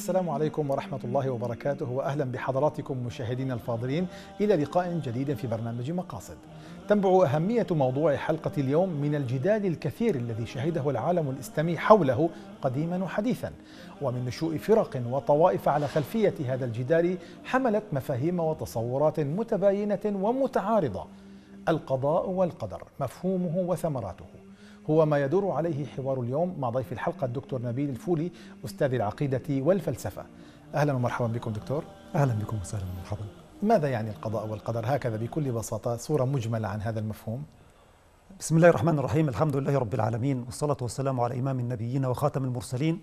السلام عليكم ورحمة الله وبركاته وأهلا بحضراتكم مشاهدين الفاضلين إلى لقاء جديد في برنامج مقاصد تنبع أهمية موضوع حلقة اليوم من الجدال الكثير الذي شهده العالم الإسلامي حوله قديما وحديثا ومن نشوء فرق وطوائف على خلفية هذا الجدال حملت مفاهيم وتصورات متباينة ومتعارضة القضاء والقدر مفهومه وثمراته هو ما يدور عليه حوار اليوم مع ضيف الحلقة الدكتور نبيل الفولي أستاذ العقيدة والفلسفة أهلا ومرحبا بكم دكتور أهلا بكم وسهلا ومرحبا ماذا يعني القضاء والقدر هكذا بكل بساطة صورة مجملة عن هذا المفهوم بسم الله الرحمن الرحيم الحمد لله رب العالمين والصلاة والسلام على إمام النبيين وخاتم المرسلين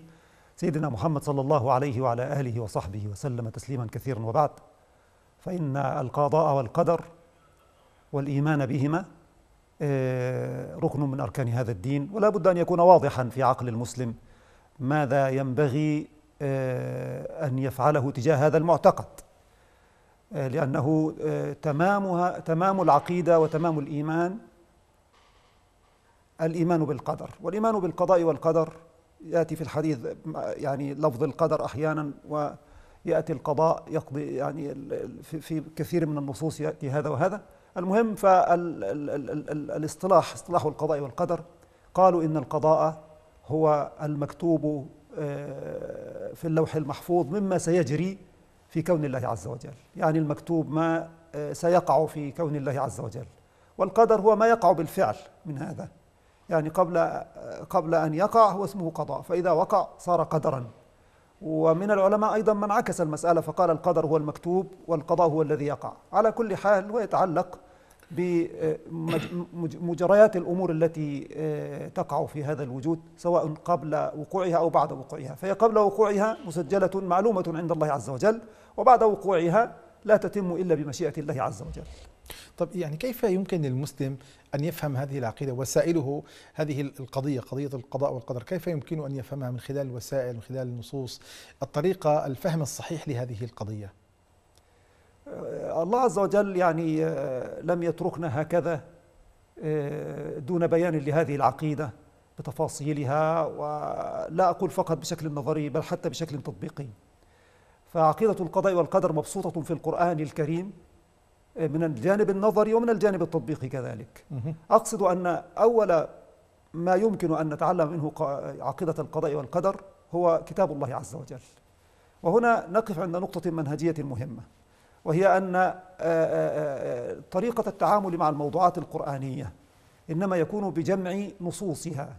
سيدنا محمد صلى الله عليه وعلى آله وصحبه وسلم تسليما كثيرا وبعد فإن القضاء والقدر والإيمان بهما آه، ركن من أركان هذا الدين ولا بد أن يكون واضحا في عقل المسلم ماذا ينبغي آه، أن يفعله تجاه هذا المعتقد آه، لأنه تمامها تمام العقيدة وتمام الإيمان الإيمان بالقدر والإيمان بالقضاء والقدر يأتي في الحديث يعني لفظ القدر أحيانا ويأتي القضاء يقضي يعني في كثير من النصوص يأتي هذا وهذا المهم فالاصطلاح اصطلاح القضاء والقدر قالوا إن القضاء هو المكتوب آه، في اللوح المحفوظ مما سيجري في كون الله عز وجل يعني المكتوب ما آه، سيقع في كون الله عز وجل والقدر هو ما يقع بالفعل من هذا يعني قبل آه، قبل أن يقع هو اسمه قضاء فإذا وقع صار قدرا ومن العلماء أيضا من عكس المسألة فقال القدر هو المكتوب والقضاء هو الذي يقع على كل حال هو يتعلق بمجريات الأمور التي آه، تقع في هذا الوجود سواء قبل وقوعها أو بعد وقوعها فهي قبل وقوعها مسجلة معلومة عند الله عز وجل وبعد وقوعها لا تتم إلا بمشيئة الله عز وجل طب يعني كيف يمكن للمسلم أن يفهم هذه العقيدة وسائله هذه القضية قضية القضاء والقدر كيف يمكنه أن يفهمها من خلال الوسائل من خلال النصوص الطريقة الفهم الصحيح لهذه القضية آه، الله عز وجل يعني آه، لم يتركنا هكذا آه، دون بيان لهذه العقيدة بتفاصيلها ولا أقول فقط بشكل نظري بل حتى بشكل تطبيقي فعقيدة القضاء والقدر مبسوطة في القرآن الكريم من الجانب النظري ومن الجانب التطبيقي كذلك أقصد أن أول ما يمكن أن نتعلم منه عقيدة القضاء والقدر هو كتاب الله عز وجل وهنا نقف عند نقطة منهجية مهمة وهي أن طريقة التعامل مع الموضوعات القرآنية إنما يكون بجمع نصوصها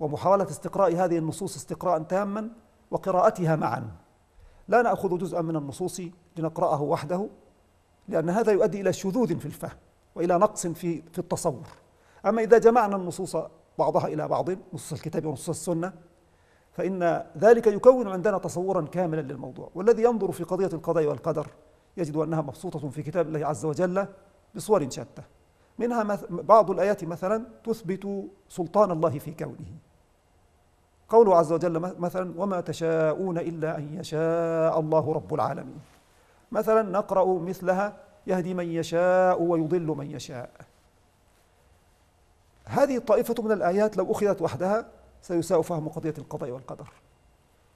ومحاولة استقراء هذه النصوص استقراء تاما وقراءتها معا لا نأخذ جزءا من النصوص لنقرأه وحده لأن هذا يؤدي إلى شذوذ في الفهم وإلى نقص في في التصور أما إذا جمعنا النصوص بعضها إلى بعض نصوص الكتاب ونصوص السنة فإن ذلك يكون عندنا تصورا كاملا للموضوع والذي ينظر في قضية القضاء والقدر يجد أنها مبسوطة في كتاب الله عز وجل بصور شتى منها بعض الآيات مثلا تثبت سلطان الله في كونه قوله عز وجل مثلا وما تشاءون إلا أن يشاء الله رب العالمين مثلا نقرأ مثلها يهدي من يشاء ويضل من يشاء هذه الطائفه من الآيات لو أخذت وحدها سيساء فهم قضية القضاء والقدر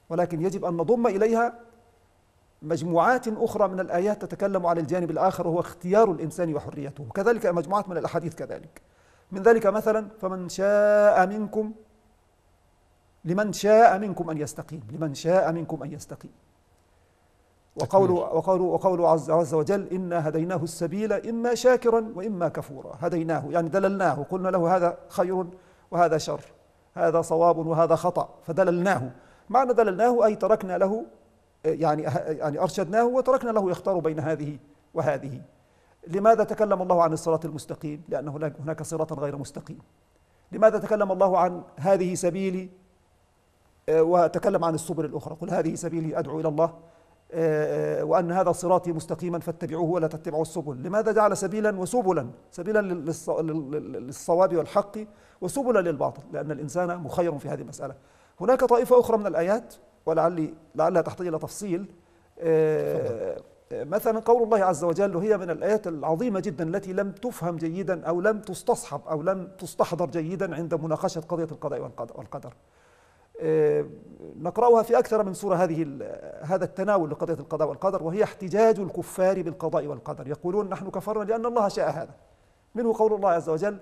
ولكن يجب أن نضم إليها مجموعات أخرى من الآيات تتكلم عن الجانب الآخر وهو اختيار الإنسان وحريته كذلك مجموعات من الأحاديث كذلك من ذلك مثلا فمن شاء منكم لمن شاء منكم أن يستقيم لمن شاء منكم أن يستقيم وقوله, وقوله, وقوله عز, عز وجل إنا هديناه السبيل إما شاكرا وإما كفورا هديناه يعني دللناه قلنا له هذا خير وهذا شر هذا صواب وهذا خطأ فدللناه معنى دللناه أي تركنا له يعني أه- يعني أرشدناه وتركنا له يختار بين هذه وهذه لماذا تكلم الله عن الصراط المستقيم لأن هناك صراط غير مستقيم لماذا تكلم الله عن هذه سبيلي أه، وتكلم عن السبل الأخرى قل هذه سبيلي أدعو إلى الله آه، آه، وأن هذا صراطي مستقيما فاتبعوه ولا تتبعوا السبل لماذا جعل سبيلا وسبلا سبيلا للصواب والحق وسبلا للباطل لأن الإنسان مخير في هذه المسألة هناك طائفة أخرى من الآيات ولعلي لعلها تحتاج إلى تفصيل آه، مثلا قول الله عز وجل وهي من الآيات العظيمة جدا التي لم تفهم جيدا أو لم تستصحب أو لم تستحضر جيدا عند مناقشة قضية القضاء والقدر آه، نقرأها في أكثر من صورة هذه هذا التناول لقضية القضاء والقدر وهي احتجاج الكفار بالقضاء والقدر يقولون نحن كفرنا لأن الله شاء هذا منه قول الله عز وجل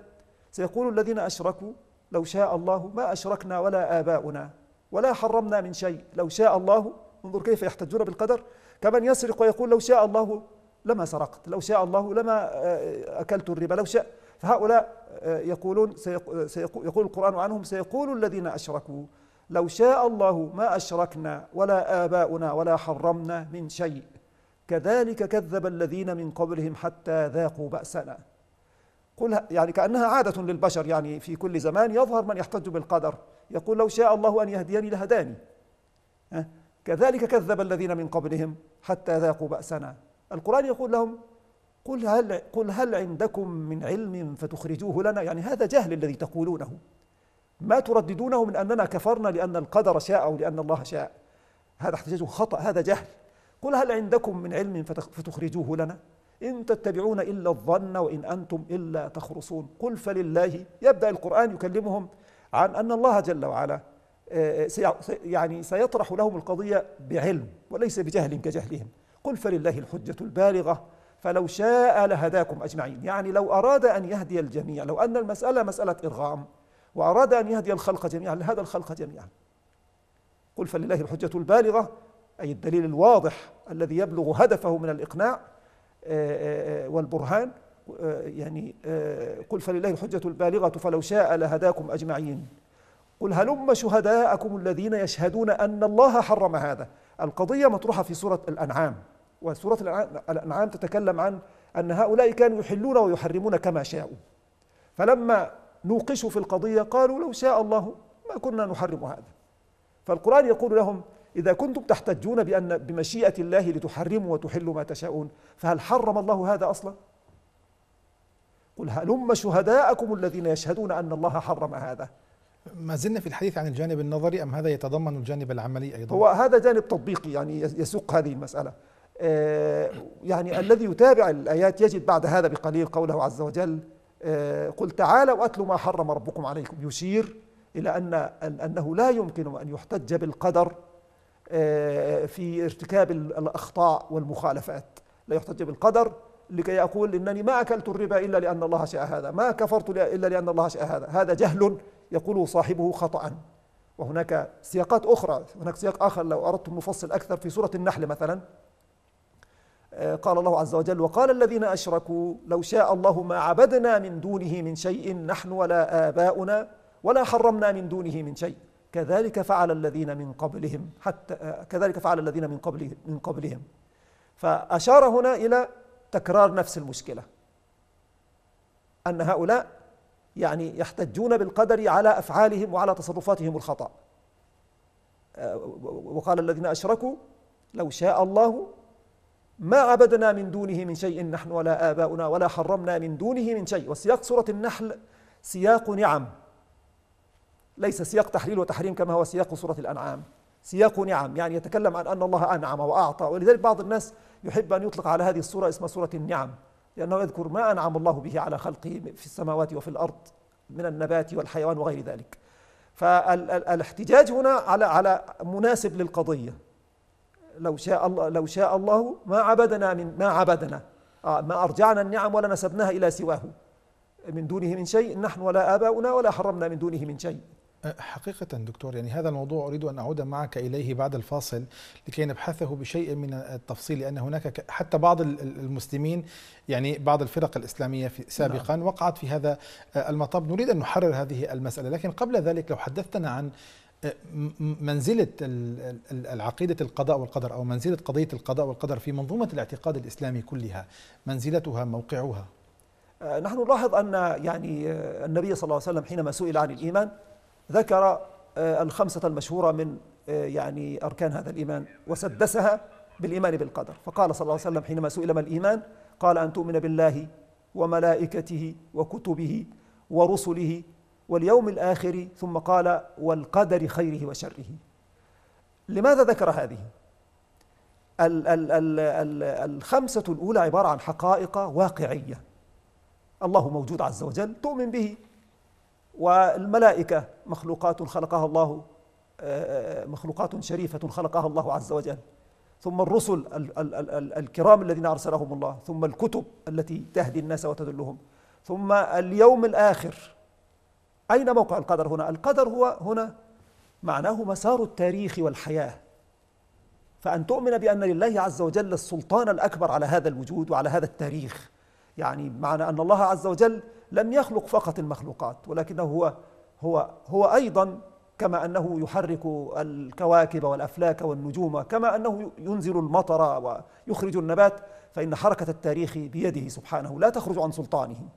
سيقول الذين أشركوا لو شاء الله ما أشركنا ولا آباؤنا ولا حرمنا من شيء لو شاء الله انظر كيف يحتجون بالقدر كمن يسرق ويقول لو شاء الله لما سرقت لو شاء الله لما آه، أكلت الربا لو شاء فهؤلاء آه، يقولون سيقول, سيقول القرآن عنهم سيقول الذين أشركوا لو شاء الله ما أشركنا ولا آباؤنا ولا حرمنا من شيء كذلك كذب الذين من قبلهم حتى ذاقوا بأسنا قل يعني كأنها عادة للبشر يعني في كل زمان يظهر من يحتج بالقدر يقول لو شاء الله أن يهديني لهداني كذلك كذب الذين من قبلهم حتى ذاقوا بأسنا القرآن يقول لهم قل هل, قل هل عندكم من علم فتخرجوه لنا يعني هذا جهل الذي تقولونه ما ترددونه من أننا كفرنا لأن القدر شاء أو لأن الله شاء هذا احتجاج خطأ هذا جهل قل هل عندكم من علم فتخرجوه لنا إن تتبعون إلا الظن وإن أنتم إلا تخرصون قل فلله يبدأ القرآن يكلمهم عن أن الله جل وعلا آه، آه، يعني سيطرح لهم القضية بعلم وليس بجهل كجهلهم قل فلله الحجة البالغة فلو شاء لهداكم أجمعين يعني لو أراد أن يهدي الجميع لو أن المسألة مسألة إرغام وأراد أن يهدي الخلق جميعا لهذا الخلق جميعا قل فلله الحجة البالغة أي الدليل الواضح الذي يبلغ هدفه من الإقناع آه، آه، آه، والبرهان يعني قل فلله الحجة البالغة فلو شاء لهداكم أجمعين قل هلم شهداءكم الذين يشهدون أن الله حرم هذا القضية مطروحة في سورة الأنعام وسورة الأنعام تتكلم عن أن هؤلاء كانوا يحلون ويحرمون كما شاءوا فلما نوقشوا في القضية قالوا لو شاء الله ما كنا نحرم هذا فالقرآن يقول لهم إذا كنتم تحتجون بأن بمشيئة الله لتحرموا وتحلوا ما تشاءون فهل حرم الله هذا أصلا؟ قل هلم شهداءكم الذين يشهدون أن الله حرم هذا ما زلنا في الحديث عن الجانب النظري أم هذا يتضمن الجانب العملي أيضا؟ هو هذا جانب تطبيقي يعني يسوق هذه المسألة آه، يعني الذي يتابع الآيات يجد بعد هذا بقليل قوله عز وجل آه، قل تعالوا أتلوا ما حرم ربكم عليكم يشير إلى أن أنه لا يمكن أن يحتج بالقدر آه، في ارتكاب الأخطاء والمخالفات لا يحتج بالقدر لكي يقول إنني ما أكلت الربا إلا لأن الله شاء هذا ما كفرت إلا لأن الله شاء هذا هذا جهل يقول صاحبه خطأ وهناك سياقات أخرى هناك سياق آخر لو أردتم نفصل أكثر في سورة النحل مثلا آه، قال الله عز وجل وقال الذين أشركوا لو شاء الله ما عبدنا من دونه من شيء نحن ولا آباؤنا ولا حرمنا من دونه من شيء كذلك فعل الذين من قبلهم حتى آه، كذلك فعل الذين من قبل من قبلهم فأشار هنا إلى تكرار نفس المشكلة أن هؤلاء يعني يحتجون بالقدر على أفعالهم وعلى تصرفاتهم الخطأ آه، وقال الذين أشركوا لو شاء الله ما عبدنا من دونه من شيء نحن ولا آباؤنا ولا حرمنا من دونه من شيء وسياق سورة النحل سياق نعم ليس سياق تحليل وتحريم كما هو سياق سورة الأنعام سياق نعم يعني يتكلم عن أن الله أنعم وأعطى ولذلك بعض الناس يحب أن يطلق على هذه السورة اسم سورة النعم لأنه يذكر ما أنعم الله به على خلقه في السماوات وفي الأرض من النبات والحيوان وغير ذلك فالاحتجاج هنا على على مناسب للقضية لو شاء الله لو شاء الله ما عبدنا من ما عبدنا آه ما ارجعنا النعم ولا نسبناها الى سواه من دونه من شيء نحن ولا اباؤنا ولا حرمنا من دونه من شيء أه، حقيقة دكتور يعني هذا الموضوع أريد أن أعود معك إليه بعد الفاصل لكي نبحثه بشيء من التفصيل لأن هناك حتى بعض المسلمين يعني بعض الفرق الإسلامية في نعم. سابقا نعم. وقعت في هذا آه، المطب نريد أن نحرر هذه المسألة لكن قبل ذلك لو حدثتنا عن منزلة العقيدة القضاء والقدر أو منزلة قضية القضاء والقدر في منظومة الاعتقاد الإسلامي كلها منزلتها موقعها آه، نحن نلاحظ أن يعني آه، النبي صلى الله عليه وسلم حينما سئل عن الإيمان ذكر آه، الخمسة المشهورة من يعني أركان هذا الإيمان وسدسها بالإيمان بالقدر فقال صلى الله عليه وسلم حينما سئل ما الإيمان قال أن تؤمن بالله وملائكته وكتبه ورسله واليوم الآخر ثم قال والقدر خيره وشره لماذا ذكر هذه؟ ال ال ال الـ الخمسة الأولى عبارة عن حقائق واقعية الله موجود عز وجل تؤمن به والملائكة مخلوقات خلقها الله آه، آه، مخلوقات شريفة خلقها الله عز وجل ثم الرسل ال ال الكرام الذين أرسلهم الله ثم الكتب التي تهدي الناس وتدلهم ثم اليوم الآخر أين موقع القدر هنا؟ القدر هو هنا معناه مسار التاريخ والحياة فأن تؤمن بأن لله عز وجل السلطان الأكبر على هذا الوجود وعلى هذا التاريخ يعني معنى أن الله عز وجل لم يخلق فقط المخلوقات ولكنه هو هو هو أيضا كما أنه يحرك الكواكب والأفلاك والنجوم كما أنه ينزل المطر ويخرج النبات فإن حركة التاريخ بيده سبحانه لا تخرج عن سلطانه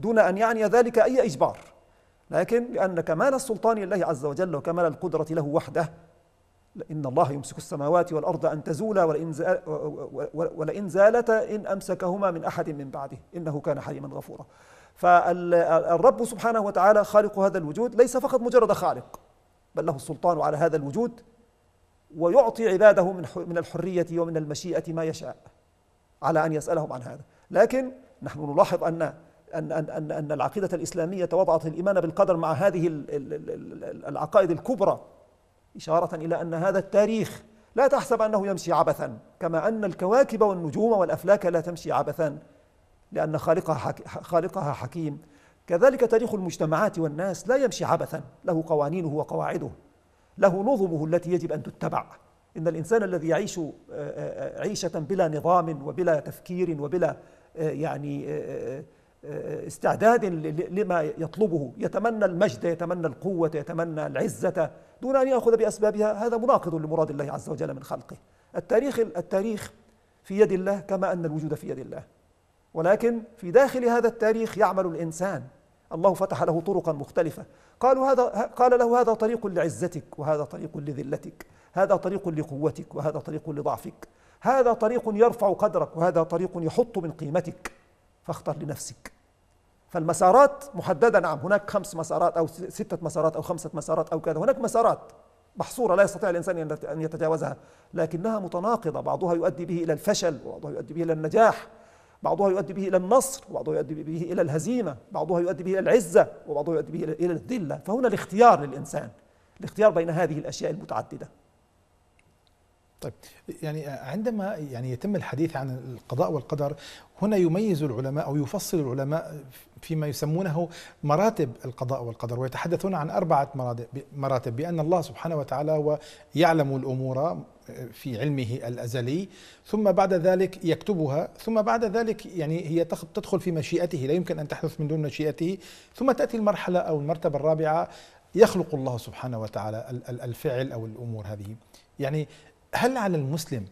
دون أن يعني ذلك أي إجبار لكن لأن كمال السلطان لله عز وجل وكمال القدرة له وحده إن الله يمسك السماوات والأرض أن تزولا ولئن, ولئن زالتا إن أمسكهما من أحد من بعده إنه كان حليما غفورا فالرب سبحانه وتعالى خالق هذا الوجود ليس فقط مجرد خالق بل له السلطان على هذا الوجود ويعطي عباده من الحرية ومن المشيئة ما يشاء على أن يسألهم عن هذا لكن نحن نلاحظ أن أن, أن, أن, أن العقيدة الإسلامية وضعت الإيمان بالقدر مع هذه العقائد الكبرى إشارة إلى أن هذا التاريخ لا تحسب أنه يمشي عبثا كما أن الكواكب والنجوم والأفلاك لا تمشي عبثا لأن خالقها, خالقها حكيم كذلك تاريخ المجتمعات والناس لا يمشي عبثا له قوانينه وقواعده له نظمه التي يجب أن تتبع إن الإنسان الذي يعيش آه، آه، آه، عيشة بلا نظام وبلا تفكير وبلا يعني استعداد لما يطلبه يتمنى المجد يتمنى القوة يتمنى العزة دون أن يأخذ بأسبابها هذا مناقض لمراد الله عز وجل من خلقه التاريخ التاريخ في يد الله كما أن الوجود في يد الله ولكن في داخل هذا التاريخ يعمل الإنسان الله فتح له طرقا مختلفة قالوا هذا قال له هذا طريق لعزتك وهذا طريق لذلتك هذا طريق لقوتك وهذا طريق لضعفك هذا طريق يرفع قدرك وهذا طريق يحط من قيمتك فاختر لنفسك فالمسارات محددة نعم هناك خمس مسارات أو ستة مسارات أو خمسة مسارات أو كذا هناك مسارات محصورة لا يستطيع الإنسان أن يتجاوزها لكنها متناقضة بعضها يؤدي به إلى الفشل وبعضها يؤدي به إلى النجاح بعضها يؤدي به إلى النصر وبعضها يؤدي به إلى الهزيمة بعضها يؤدي به إلى العزة وبعضها يؤدي به إلى الذلة فهنا الاختيار للإنسان الاختيار بين هذه الأشياء المتعددة طيب يعني عندما يعني يتم الحديث عن القضاء والقدر هنا يميز العلماء او يفصل العلماء فيما يسمونه مراتب القضاء والقدر ويتحدثون عن اربعه مراتب بان الله سبحانه وتعالى هو يعلم الامور في علمه الازلي ثم بعد ذلك يكتبها ثم بعد ذلك يعني هي تدخل في مشيئته لا يمكن ان تحدث من دون مشيئته ثم تاتي المرحله او المرتبه الرابعه يخلق الله سبحانه وتعالى الفعل او الامور هذه يعني هل على المسلم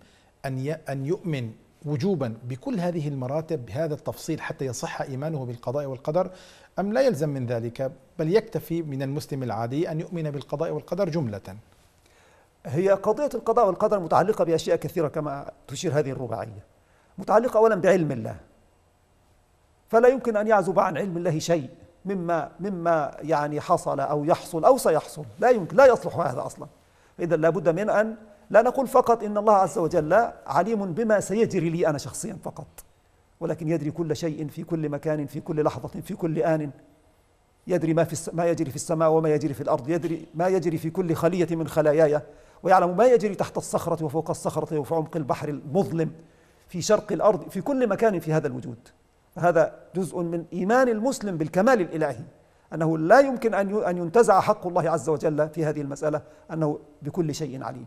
أن أن يؤمن وجوبا بكل هذه المراتب بهذا التفصيل حتى يصح إيمانه بالقضاء والقدر أم لا يلزم من ذلك بل يكتفي من المسلم العادي أن يؤمن بالقضاء والقدر جملة هي قضية القضاء والقدر متعلقة بأشياء كثيرة كما تشير هذه الرباعية متعلقة أولا بعلم الله فلا يمكن أن يعزب عن علم الله شيء مما مما يعني حصل أو يحصل أو سيحصل لا يمكن لا يصلح هذا أصلا إذا لابد من أن لا نقول فقط إن الله عز وجل عليم بما سيجري لي أنا شخصيا فقط ولكن يدري كل شيء في كل مكان في كل لحظة في كل آن يدري ما, في ما يجري في السماء وما يجري في الأرض يدري ما يجري في كل خلية من خلاياي ويعلم ما يجري تحت الصخرة وفوق الصخرة وفي عمق البحر المظلم في شرق الأرض في كل مكان في هذا الوجود هذا جزء من إيمان المسلم بالكمال الإلهي أنه لا يمكن أن ينتزع حق الله عز وجل في هذه المسألة أنه بكل شيء عليم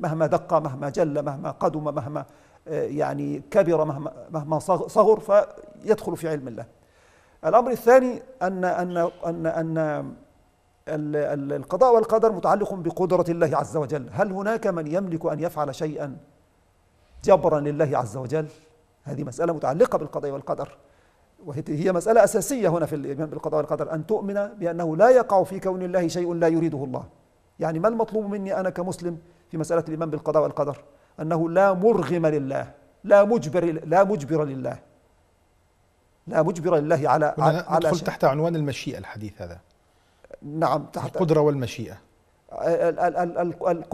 مهما دق مهما جل مهما قدم مهما آه، يعني كبر مهما مهما صغر فيدخل في علم الله. الامر الثاني ان ان ان ان القضاء والقدر متعلق بقدرة الله عز وجل، هل هناك من يملك ان يفعل شيئا جبرا لله عز وجل؟ هذه مسألة متعلقة بالقضاء والقدر. وهي مسألة أساسية هنا في الإيمان بالقضاء والقدر أن تؤمن بأنه لا يقع في كون الله شيء لا يريده الله يعني ما المطلوب مني أنا كمسلم في مسألة الإيمان بالقضاء والقدر أنه لا مرغم لله لا مجبر لا مجبر لله لا مجبر لله على على ندخل تحت عنوان المشيئة الحديث هذا نعم تحت القدرة والمشيئة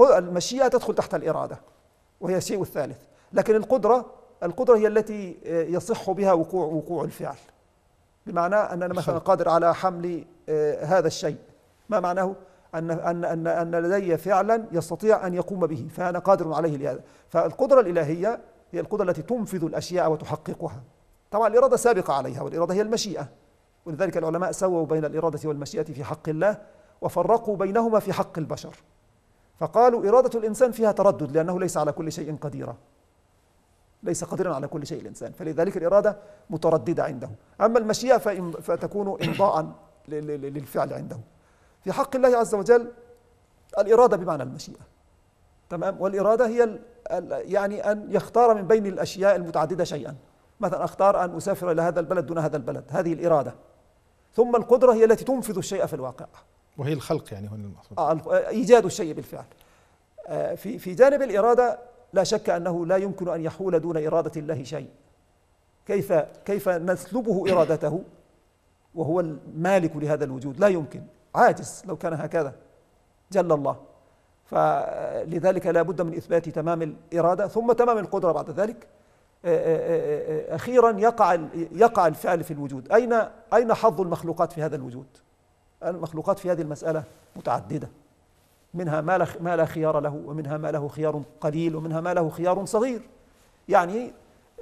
المشيئة تدخل تحت الإرادة وهي الشيء الثالث لكن القدرة القدرة هي التي يصح بها وقوع وقوع الفعل بمعنى أننا مثلا قادر على حمل آه، هذا الشيء ما معناه أن, أن, أن, أن لدي فعلا يستطيع أن يقوم به فأنا قادر عليه لهذا فالقدرة الإلهية هي القدرة التي تنفذ الأشياء وتحققها طبعا الإرادة سابقة عليها والإرادة هي المشيئة ولذلك العلماء سووا بين الإرادة والمشيئة في حق الله وفرقوا بينهما في حق البشر فقالوا إرادة الإنسان فيها تردد لأنه ليس على كل شيء قديرا ليس قديرا على كل شيء الإنسان فلذلك الإرادة مترددة عنده أما المشيئة فتكون إمضاء للفعل عنده في حق الله عز وجل الإرادة بمعنى المشيئة تمام والإرادة هي يعني أن يختار من بين الأشياء المتعددة شيئا مثلا أختار أن أسافر إلى هذا البلد دون هذا البلد هذه الإرادة ثم القدرة هي التي تنفذ الشيء في الواقع وهي الخلق يعني هنا المقصود آه, آه، إيجاد الشيء بالفعل آه في في جانب الإرادة لا شك أنه لا يمكن أن يحول دون إرادة الله شيء كيف كيف نسلبه إرادته وهو المالك لهذا الوجود لا يمكن عاجز لو كان هكذا جل الله فلذلك لا بد من إثبات تمام الإرادة ثم تمام القدرة بعد ذلك أخيرا يقع يقع الفعل في الوجود أين أين حظ المخلوقات في هذا الوجود المخلوقات في هذه المسألة متعددة منها ما لا خيار له ومنها ما له خيار قليل ومنها ما له خيار صغير يعني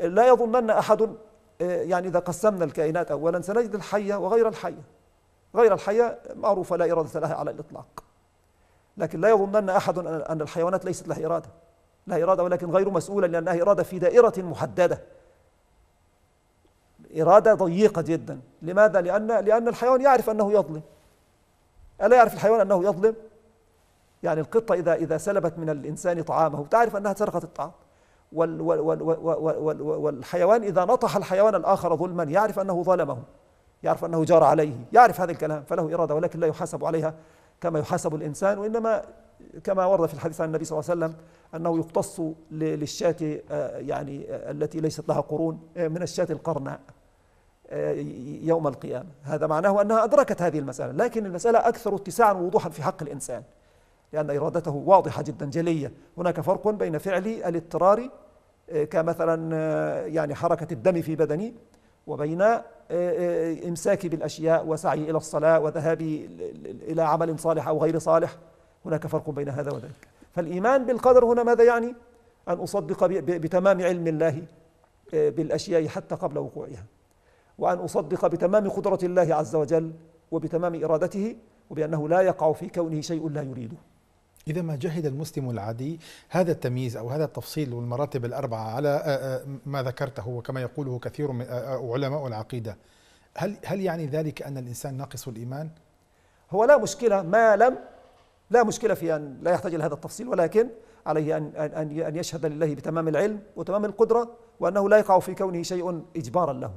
لا يظنن أحد يعني إذا قسمنا الكائنات أولا سنجد الحية وغير الحية غير الحية معروفة لا إرادة لها على الإطلاق لكن لا يظنن أحد أن الحيوانات ليست لها إرادة لها إرادة ولكن غير مسؤولة لأنها إرادة في دائرة محددة إرادة ضيقة جدا لماذا؟ لأن, لأن الحيوان يعرف أنه يظلم ألا يعرف الحيوان أنه يظلم؟ يعني القطة إذا إذا سلبت من الإنسان طعامه تعرف أنها سرقت الطعام والحيوان إذا نطح الحيوان الآخر ظلما يعرف أنه ظلمه يعرف أنه جار عليه يعرف هذا الكلام فله إرادة ولكن لا يحاسب عليها كما يحاسب الإنسان وإنما كما ورد في الحديث عن النبي صلى الله عليه وسلم أنه يقتص للشاة آه، يعني آه، التي ليست لها قرون آه، من الشاة القرناء يوم القيامة هذا معناه أنها أدركت هذه المسألة لكن المسألة أكثر اتساعا ووضوحا في حق الإنسان لأن إرادته واضحة جدا جلية هناك فرق بين فعل الاضطرار كمثلا يعني حركة الدم في بدني وبين آه، آه، إمساكي بالأشياء وسعي إلى الصلاة وذهابي إلى عمل صالح أو غير صالح هناك فرق بين هذا وذاك فالإيمان بالقدر هنا ماذا يعني؟ أن أصدق بتمام علم الله آه، بالأشياء حتى قبل وقوعها وأن أصدق بتمام قدرة الله عز وجل وبتمام إرادته وبأنه لا يقع في كونه شيء لا يريده إذا ما جهد المسلم العادي هذا التمييز أو هذا التفصيل والمراتب الأربعة على آه، آه، ما ذكرته وكما يقوله كثير من آه، علماء العقيدة هل هل يعني ذلك أن الإنسان ناقص الإيمان؟ هو لا مشكلة ما لم لا مشكلة في أن لا يحتاج إلى هذا التفصيل ولكن عليه أن أن أن يشهد لله بتمام العلم وتمام القدرة وأنه لا يقع في كونه شيء إجبارا له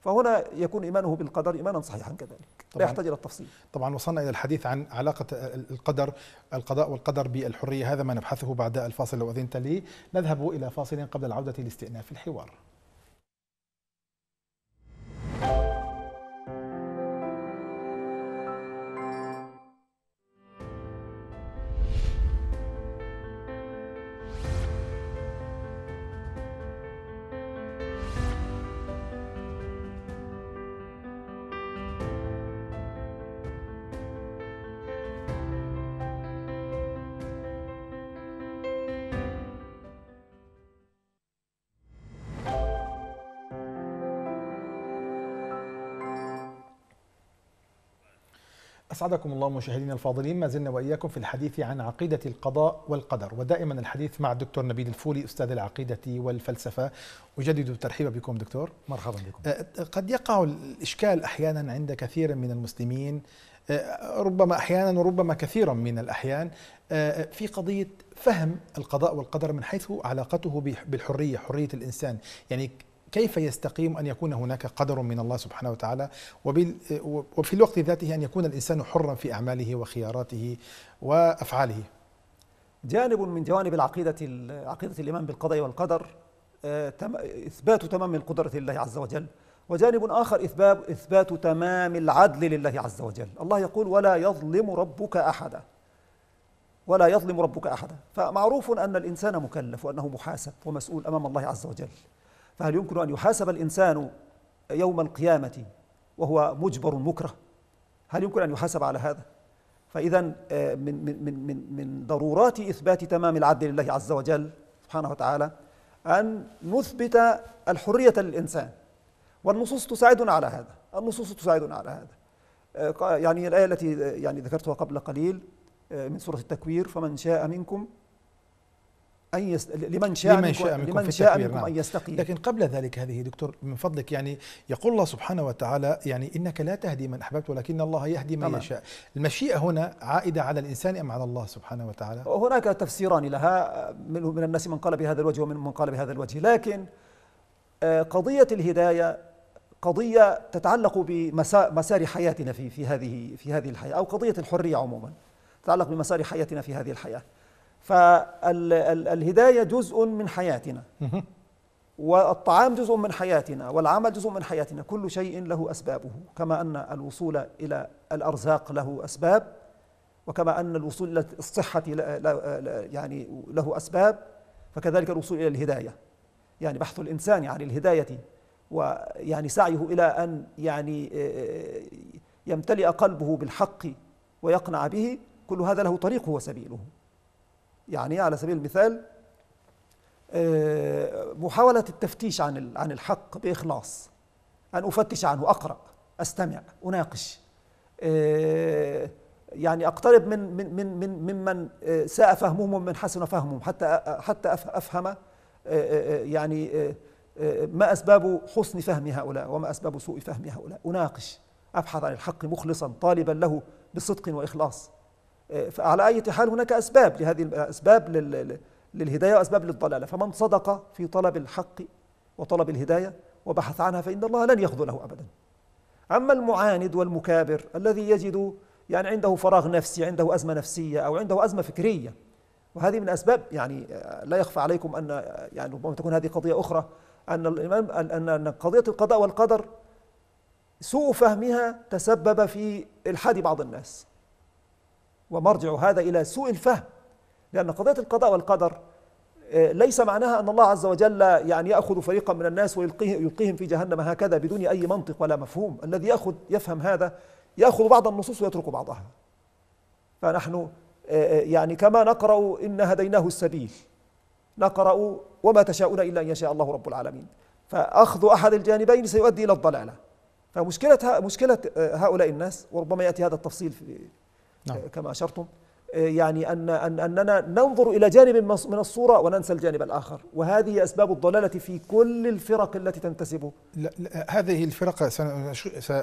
فهنا يكون إيمانه بالقدر إيمانا صحيحا كذلك لا يحتاج إلى التفصيل طبعا وصلنا إلى الحديث عن علاقة القدر القضاء والقدر بالحرية هذا ما نبحثه بعد الفاصل لو أذنت لي نذهب إلى فاصل قبل العودة لاستئناف الحوار أسعدكم الله مشاهدينا الفاضلين ما زلنا وإياكم في الحديث عن عقيدة القضاء والقدر ودائما الحديث مع الدكتور نبيل الفولي أستاذ العقيدة والفلسفة أجدد الترحيب بكم دكتور مرحبا بكم أه، قد يقع الإشكال أحيانا عند كثير من المسلمين أه، ربما أحيانا وربما كثيرا من الأحيان أه، في قضية فهم القضاء والقدر من حيث علاقته بالحرية حرية الإنسان يعني كيف يستقيم أن يكون هناك قدر من الله سبحانه وتعالى وفي الوقت ذاته أن يكون الإنسان حرا في أعماله وخياراته وأفعاله جانب من جوانب العقيدة عقيدة الإيمان بالقضاء والقدر آه، إثبات تمام القدرة لله عز وجل وجانب آخر إثبات, إثبات تمام العدل لله عز وجل الله يقول ولا يظلم ربك أحدا ولا يظلم ربك أحدا فمعروف أن الإنسان مكلف وأنه محاسب ومسؤول أمام الله عز وجل فهل يمكن أن يحاسب الإنسان يوم القيامة وهو مجبر مكره هل يمكن أن يحاسب على هذا؟ فإذا آه، من, من, من, من, ضرورات إثبات تمام العدل لله عز وجل سبحانه وتعالى أن نثبت الحرية للإنسان والنصوص تساعدنا على هذا النصوص تساعدنا على هذا آه، يعني الآية التي آه، يعني ذكرتها قبل قليل من سورة التكوير فمن شاء منكم أن يست... لمن شاء لمن شاء منكم, لمن شاء منكم نعم. أن يستقيم لكن قبل ذلك هذه دكتور من فضلك يعني يقول الله سبحانه وتعالى يعني إنك لا تهدي من أحببت ولكن الله يهدي من يشاء المشيئة هنا عائدة على الإنسان أم على الله سبحانه وتعالى هناك تفسيران لها من الناس من قال بهذا الوجه ومن من قال بهذا الوجه لكن آه، قضية الهداية قضية تتعلق بمسار حياتنا في في هذه في هذه الحياة أو قضية الحرية عموما تتعلق بمسار حياتنا في هذه الحياة فالهداية جزء من حياتنا والطعام جزء من حياتنا والعمل جزء من حياتنا كل شيء له أسبابه كما أن الوصول إلى الأرزاق له أسباب وكما أن الوصول إلى الصحة يعني له أسباب فكذلك الوصول إلى الهداية يعني بحث الإنسان عن الهداية ويعني سعيه إلى أن يعني آه، يمتلئ قلبه بالحق ويقنع به كل هذا له طريقه وسبيله يعني على سبيل المثال آه، محاولة التفتيش عن عن الحق بإخلاص أن أفتش عنه أقرأ أستمع أناقش آه، يعني أقترب من من من من ممن آه، ساء فهمهم ومن حسن فهمهم حتى حتى أفهم يعني ما أسباب حسن فهم هؤلاء وما أسباب سوء فهم هؤلاء أناقش أبحث عن الحق مخلصا طالبا له بصدق وإخلاص فعلى أي حال هناك أسباب لهذه أسباب للهداية وأسباب للضلالة فمن صدق في طلب الحق وطلب الهداية وبحث عنها فإن الله لن يخذله أبدا أما المعاند والمكابر الذي يجد يعني عنده فراغ نفسي عنده أزمة نفسية أو عنده أزمة فكرية وهذه من أسباب يعني آه، لا يخفى عليكم أن آه، يعني ربما تكون هذه قضية أخرى أن الإمام أن قضية القضاء والقدر سوء فهمها تسبب في إلحاد بعض الناس ومرجع هذا إلى سوء الفهم لأن قضية القضاء والقدر آه، ليس معناها أن الله عز وجل يعني يأخذ فريقا من الناس ويلقيهم في جهنم هكذا بدون أي منطق ولا مفهوم الذي يأخذ يفهم هذا يأخذ بعض النصوص ويترك بعضها فنحن آه، آه، يعني كما نقرأ إن هديناه السبيل نقرأ وما تشاءون إلا أن يشاء الله رب العالمين فأخذ أحد الجانبين سيؤدي إلى الضلالة فمشكلة مشكلة هؤلاء الناس وربما يأتي هذا التفصيل في نعم. آه، كما أشرتم آه، يعني أن أن أننا ننظر إلى جانب من الصورة وننسى الجانب الآخر وهذه أسباب الضلالة في كل الفرق التي تنتسب لا لا هذه الفرق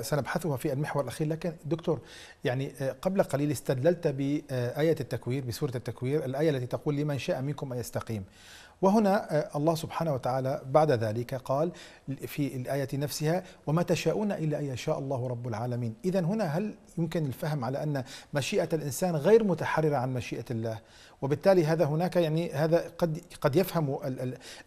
سنبحثها في المحور الأخير لكن دكتور يعني آه، قبل قليل استدللت بآية التكوير بسورة التكوير الآية التي تقول لمن شاء منكم أن يستقيم وهنا آه، الله سبحانه وتعالى بعد ذلك قال في الآية نفسها وما تشاءون إلا أن يشاء الله رب العالمين إذا هنا هل يمكن الفهم على أن مشيئة الإنسان غير متحررة عن مشيئة الله وبالتالي هذا هناك يعني هذا قد قد يفهم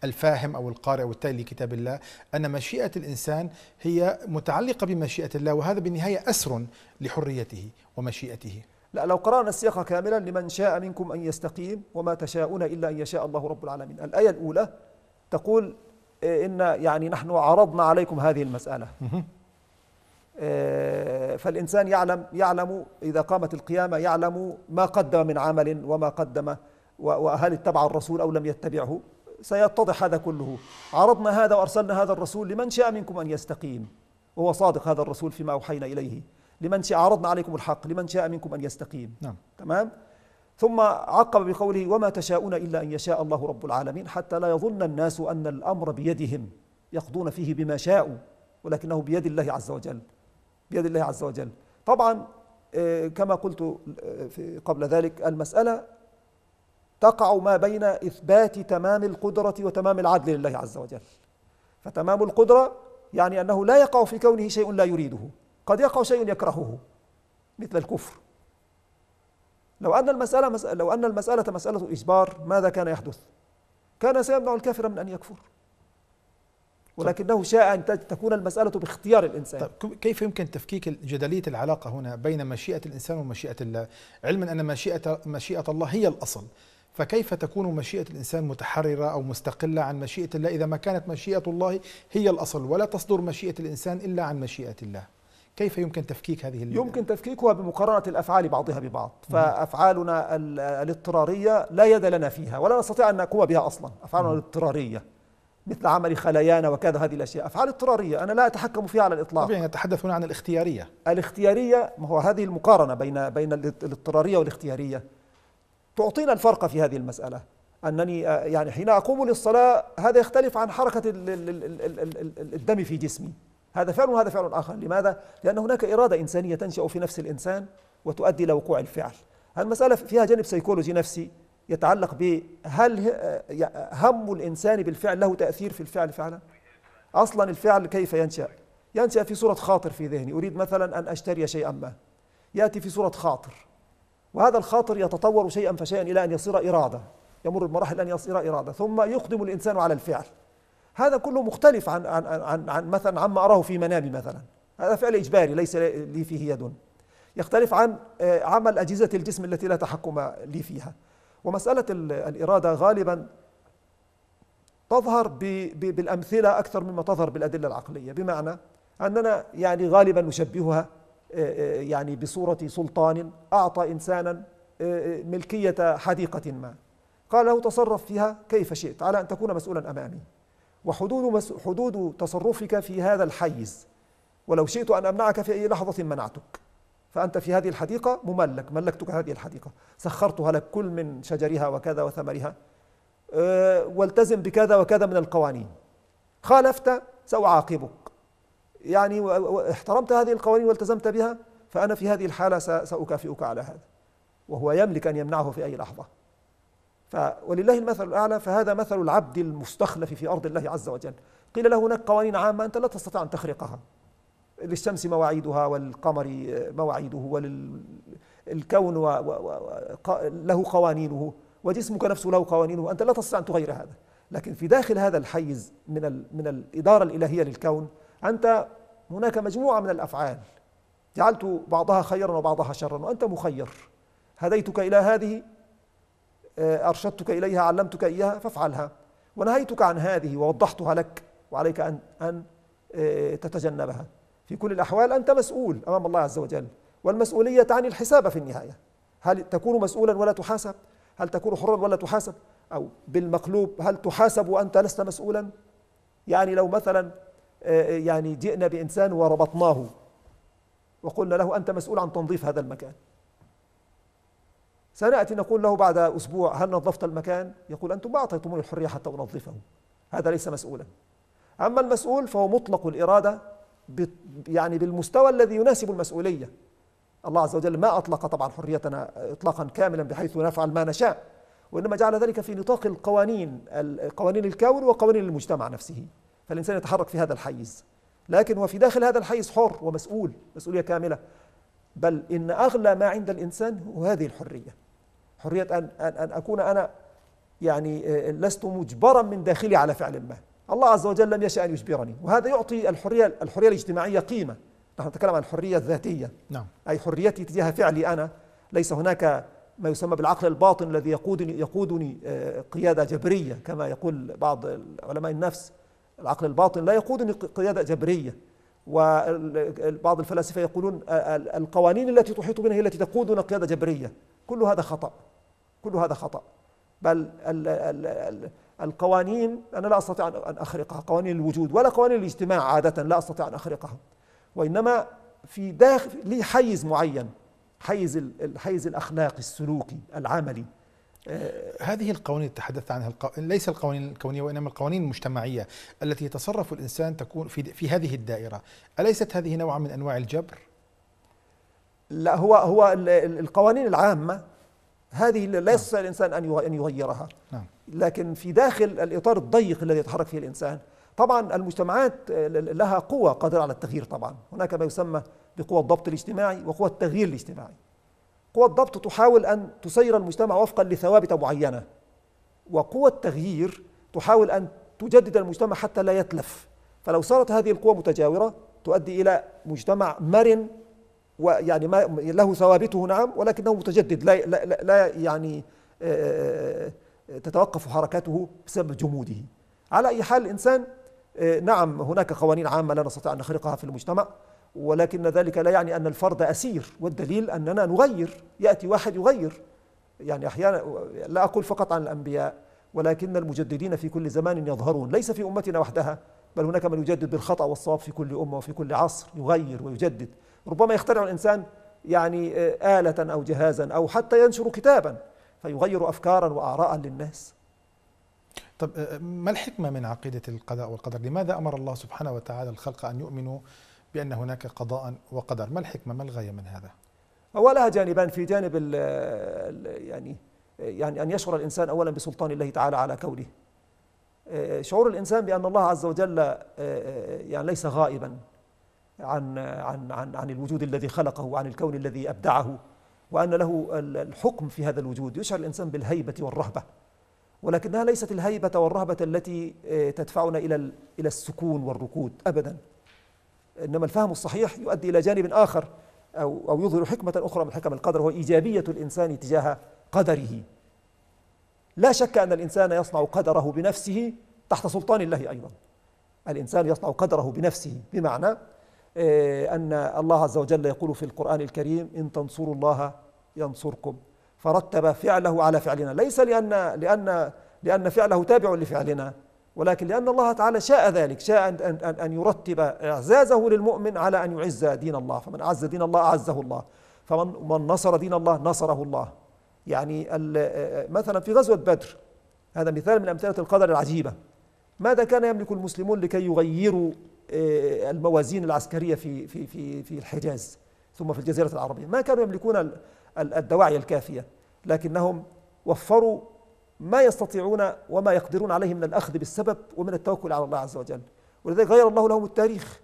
الفاهم او القارئ او التالي لكتاب الله ان مشيئه الانسان هي متعلقه بمشيئه الله وهذا بالنهايه اسر لحريته ومشيئته لا لو قرأنا السياق كاملا لمن شاء منكم أن يستقيم وما تشاءون إلا أن يشاء الله رب العالمين الآية الأولى تقول إيه، إن يعني نحن عرضنا عليكم هذه المسألة إيه، فالإنسان يعلم يعلم إذا قامت القيامة يعلم ما قدم من عمل وما قدم وهل اتبع الرسول أو لم يتبعه سيتضح هذا كله عرضنا هذا وأرسلنا هذا الرسول لمن شاء منكم أن يستقيم وهو صادق هذا الرسول فيما أوحينا إليه لمن شاء عرضنا عليكم الحق لمن شاء منكم أن يستقيم نعم. تمام ثم عقب بقوله وما تشاءون إلا أن يشاء الله رب العالمين حتى لا يظن الناس أن الأمر بيدهم يقضون فيه بما شاءوا ولكنه بيد الله عز وجل بيد الله عز وجل طبعا آه، كما قلت آه، قبل ذلك المسألة تقع ما بين إثبات تمام القدرة وتمام العدل لله عز وجل فتمام القدرة يعني أنه لا يقع في كونه شيء لا يريده قد يقع شيء يكرهه مثل الكفر لو أن المسألة مسألة لو أن المسألة مسألة إجبار ماذا كان يحدث؟ كان سيمنع الكافر من أن يكفر ولكنه شاء أن تكون المسألة باختيار الإنسان طيب كيف يمكن تفكيك جدلية العلاقة هنا بين مشيئة الإنسان ومشيئة الله علما أن مشيئة, مشيئة الله هي الأصل فكيف تكون مشيئة الإنسان متحررة أو مستقلة عن مشيئة الله إذا ما كانت مشيئة الله هي الأصل ولا تصدر مشيئة الإنسان إلا عن مشيئة الله كيف يمكن تفكيك هذه اللي... يمكن تفكيكها بمقارنة الأفعال بعضها ببعض فأفعالنا الاضطرارية لا يد لنا فيها ولا نستطيع أن نقوم بها أصلا أفعالنا الاضطرارية مثل عمل خلايانا وكذا هذه الأشياء أفعال اضطرارية أنا لا أتحكم فيها على الإطلاق طبعا نتحدث هنا عن الاختيارية الاختيارية ما هو هذه المقارنة بين بين الاضطرارية والاختيارية تعطينا الفرق في هذه المسألة أنني آه، يعني حين أقوم للصلاة هذا يختلف عن حركة الدم في جسمي هذا فعل وهذا فعل آخر لماذا؟ لأن هناك إرادة إنسانية تنشأ في نفس الإنسان وتؤدي إلى وقوع الفعل المسألة فيها جانب سيكولوجي نفسي يتعلق بهل هم الإنسان بالفعل له تأثير في الفعل فعلا؟ أصلا الفعل كيف ينشأ؟ ينشأ في صورة خاطر في ذهني أريد مثلا أن أشتري شيئا ما يأتي في صورة خاطر وهذا الخاطر يتطور شيئا فشيئا إلى أن يصير إرادة يمر بمراحل أن يصير إرادة ثم يقدم الإنسان على الفعل هذا كله مختلف عن عن عن, عن مثلا عما أراه في منامي مثلا هذا فعل إجباري ليس لي فيه يد يختلف عن آه، عمل أجهزة الجسم التي لا تحكم لي فيها ومسألة الإرادة غالبا تظهر بالأمثلة أكثر مما تظهر بالأدلة العقلية بمعنى أننا يعني غالبا نشبهها آه، آه، يعني بصورة سلطان أعطى إنسانا ملكية حديقة ما قال له تصرف فيها كيف شئت على أن تكون مسؤولا أمامي وحدود حدود تصرفك في هذا الحيز ولو شئت أن أمنعك في أي لحظة منعتك فأنت في هذه الحديقة مملك ملكتك هذه الحديقة سخرتها لك كل من شجرها وكذا وثمرها أه والتزم بكذا وكذا من القوانين خالفت سأعاقبك يعني احترمت هذه القوانين والتزمت بها فأنا في هذه الحالة سأكافئك على هذا وهو يملك أن يمنعه في أي لحظة ولله المثل الأعلى فهذا مثل العبد المستخلف في أرض الله عز وجل قيل له هناك قوانين عامة أنت لا تستطيع أن تخرقها للشمس مواعيدها والقمر آه، مواعيده والكون و... و... و... له قوانينه وجسمك نفسه له قوانينه أنت لا تستطيع أن تغير هذا لكن في داخل هذا الحيز من ال... من الإدارة الإلهية للكون أنت هناك مجموعة من الأفعال جعلت بعضها خيرا وبعضها شرا وأنت مخير هديتك إلى هذه أرشدتك إليها علمتك إياها فافعلها ونهيتك عن هذه ووضحتها لك وعليك أن, أن آه، تتجنبها في كل الأحوال أنت مسؤول أمام الله عز وجل والمسؤولية تعني الحساب في النهاية هل تكون مسؤولا ولا تحاسب هل تكون حرا ولا تحاسب أو بالمقلوب هل تحاسب وأنت لست مسؤولا يعني لو مثلا آه، آه، يعني جئنا بإنسان وربطناه وقلنا له أنت مسؤول عن تنظيف هذا المكان سنأتي نقول له بعد أسبوع هل نظفت المكان؟ يقول أنتم ما أعطيتموني الحرية حتى أنظفه هذا ليس مسؤولا أما المسؤول فهو مطلق الإرادة يعني بالمستوى الذي يناسب المسؤولية الله عز وجل ما أطلق طبعا حريتنا إطلاقا كاملا بحيث نفعل ما نشاء وإنما جعل ذلك في نطاق القوانين قوانين الكون وقوانين المجتمع نفسه فالإنسان يتحرك في هذا الحيز لكن هو في داخل هذا الحيز حر ومسؤول مسؤولية كاملة بل إن أغلى ما عند الإنسان هو هذه الحرية حرية أن, أن, أكون أنا يعني آه، لست مجبرا من داخلي على فعل ما الله عز وجل لم يشأ أن يجبرني وهذا يعطي الحرية, الحرية الاجتماعية قيمة نحن نتكلم عن الحرية الذاتية نعم. أي حريتي تجاه فعلي أنا ليس هناك ما يسمى بالعقل الباطن الذي يقودني, يقودني آه، قيادة جبرية كما يقول بعض علماء النفس العقل الباطن لا يقودني قيادة جبرية وبعض الفلاسفة يقولون القوانين التي تحيط بنا هي التي تقودنا قيادة جبرية كل هذا خطأ كل هذا خطأ بل القوانين أنا لا أستطيع أن أخرقها قوانين الوجود ولا قوانين الاجتماع عادة لا أستطيع أن أخرقها وإنما في داخل لي حيز معين حيز الحيز الأخلاقي السلوكي العملي هذه القوانين التي تحدثت عنها ليس القوانين الكونيه وانما القوانين المجتمعيه التي يتصرف الانسان تكون في في هذه الدائره، اليست هذه نوعا من انواع الجبر؟ لا هو هو القوانين العامه هذه لا يستطيع نعم. الانسان ان ان يغيرها. نعم. لكن في داخل الاطار الضيق الذي يتحرك فيه الانسان، طبعا المجتمعات لها قوى قادره على التغيير طبعا، هناك ما يسمى بقوى الضبط الاجتماعي وقوى التغيير الاجتماعي. قوى الضبط تحاول أن تسير المجتمع وفقا لثوابت معينة وقوى التغيير تحاول أن تجدد المجتمع حتى لا يتلف فلو صارت هذه القوى متجاورة تؤدي إلى مجتمع مرن ويعني ما له ثوابته نعم ولكنه متجدد لا, لا, لا يعني آه، آه، آه، تتوقف حركاته بسبب جموده على أي حال الإنسان نعم هناك قوانين عامة لا نستطيع أن نخرقها في المجتمع ولكن ذلك لا يعني أن الفرد أسير والدليل أننا نغير يأتي واحد يغير يعني أحيانا لا أقول فقط عن الأنبياء ولكن المجددين في كل زمان يظهرون ليس في أمتنا وحدها بل هناك من يجدد بالخطأ والصواب في كل أمة وفي كل عصر يغير ويجدد ربما يخترع الإنسان يعني آه، آلة أو جهازا أو حتى ينشر كتابا فيغير أفكارا وآراء للناس طب آه، ما الحكمة من عقيدة القضاء والقدر لماذا أمر الله سبحانه وتعالى الخلق أن يؤمنوا بأن هناك قضاء وقدر ما الحكمة ما الغاية من هذا أولها جانبان في جانب الـ يعني يعني أن يشعر الإنسان أولا بسلطان الله تعالى على كونه آه، شعور الإنسان بأن الله عز وجل آه، آه، يعني ليس غائبا عن عن عن عن الوجود الذي خلقه وعن الكون الذي أبدعه وأن له الحكم في هذا الوجود يشعر الإنسان بالهيبة والرهبة ولكنها ليست الهيبة والرهبة التي تدفعنا إلى إلى السكون والركود أبدا إنما الفهم الصحيح يؤدي إلى جانب آخر أو, أو يظهر حكمة أخرى من حكم القدر وهو إيجابية الإنسان تجاه قدره لا شك أن الإنسان يصنع قدره بنفسه تحت سلطان الله أيضا الإنسان يصنع قدره بنفسه بمعنى آه، أن الله عز وجل يقول في القرآن الكريم إن تنصروا الله ينصركم فرتب فعله على فعلنا ليس لأن, لأن, لأن فعله تابع لفعلنا ولكن لأن الله تعالى شاء ذلك شاء أن, أن, أن يرتب إعزازه للمؤمن على أن يعز دين الله فمن عز دين الله أعزه الله فمن من نصر دين الله نصره الله يعني مثلا في غزوة بدر هذا مثال من أمثلة القدر العجيبة ماذا كان يملك المسلمون لكي يغيروا آه، الموازين العسكرية في, في, في, في الحجاز ثم في الجزيرة العربية ما كانوا يملكون الدواعي الكافية لكنهم وفروا ما يستطيعون وما يقدرون عليه من الأخذ بالسبب ومن التوكل على الله عز وجل ولذلك غير الله لهم التاريخ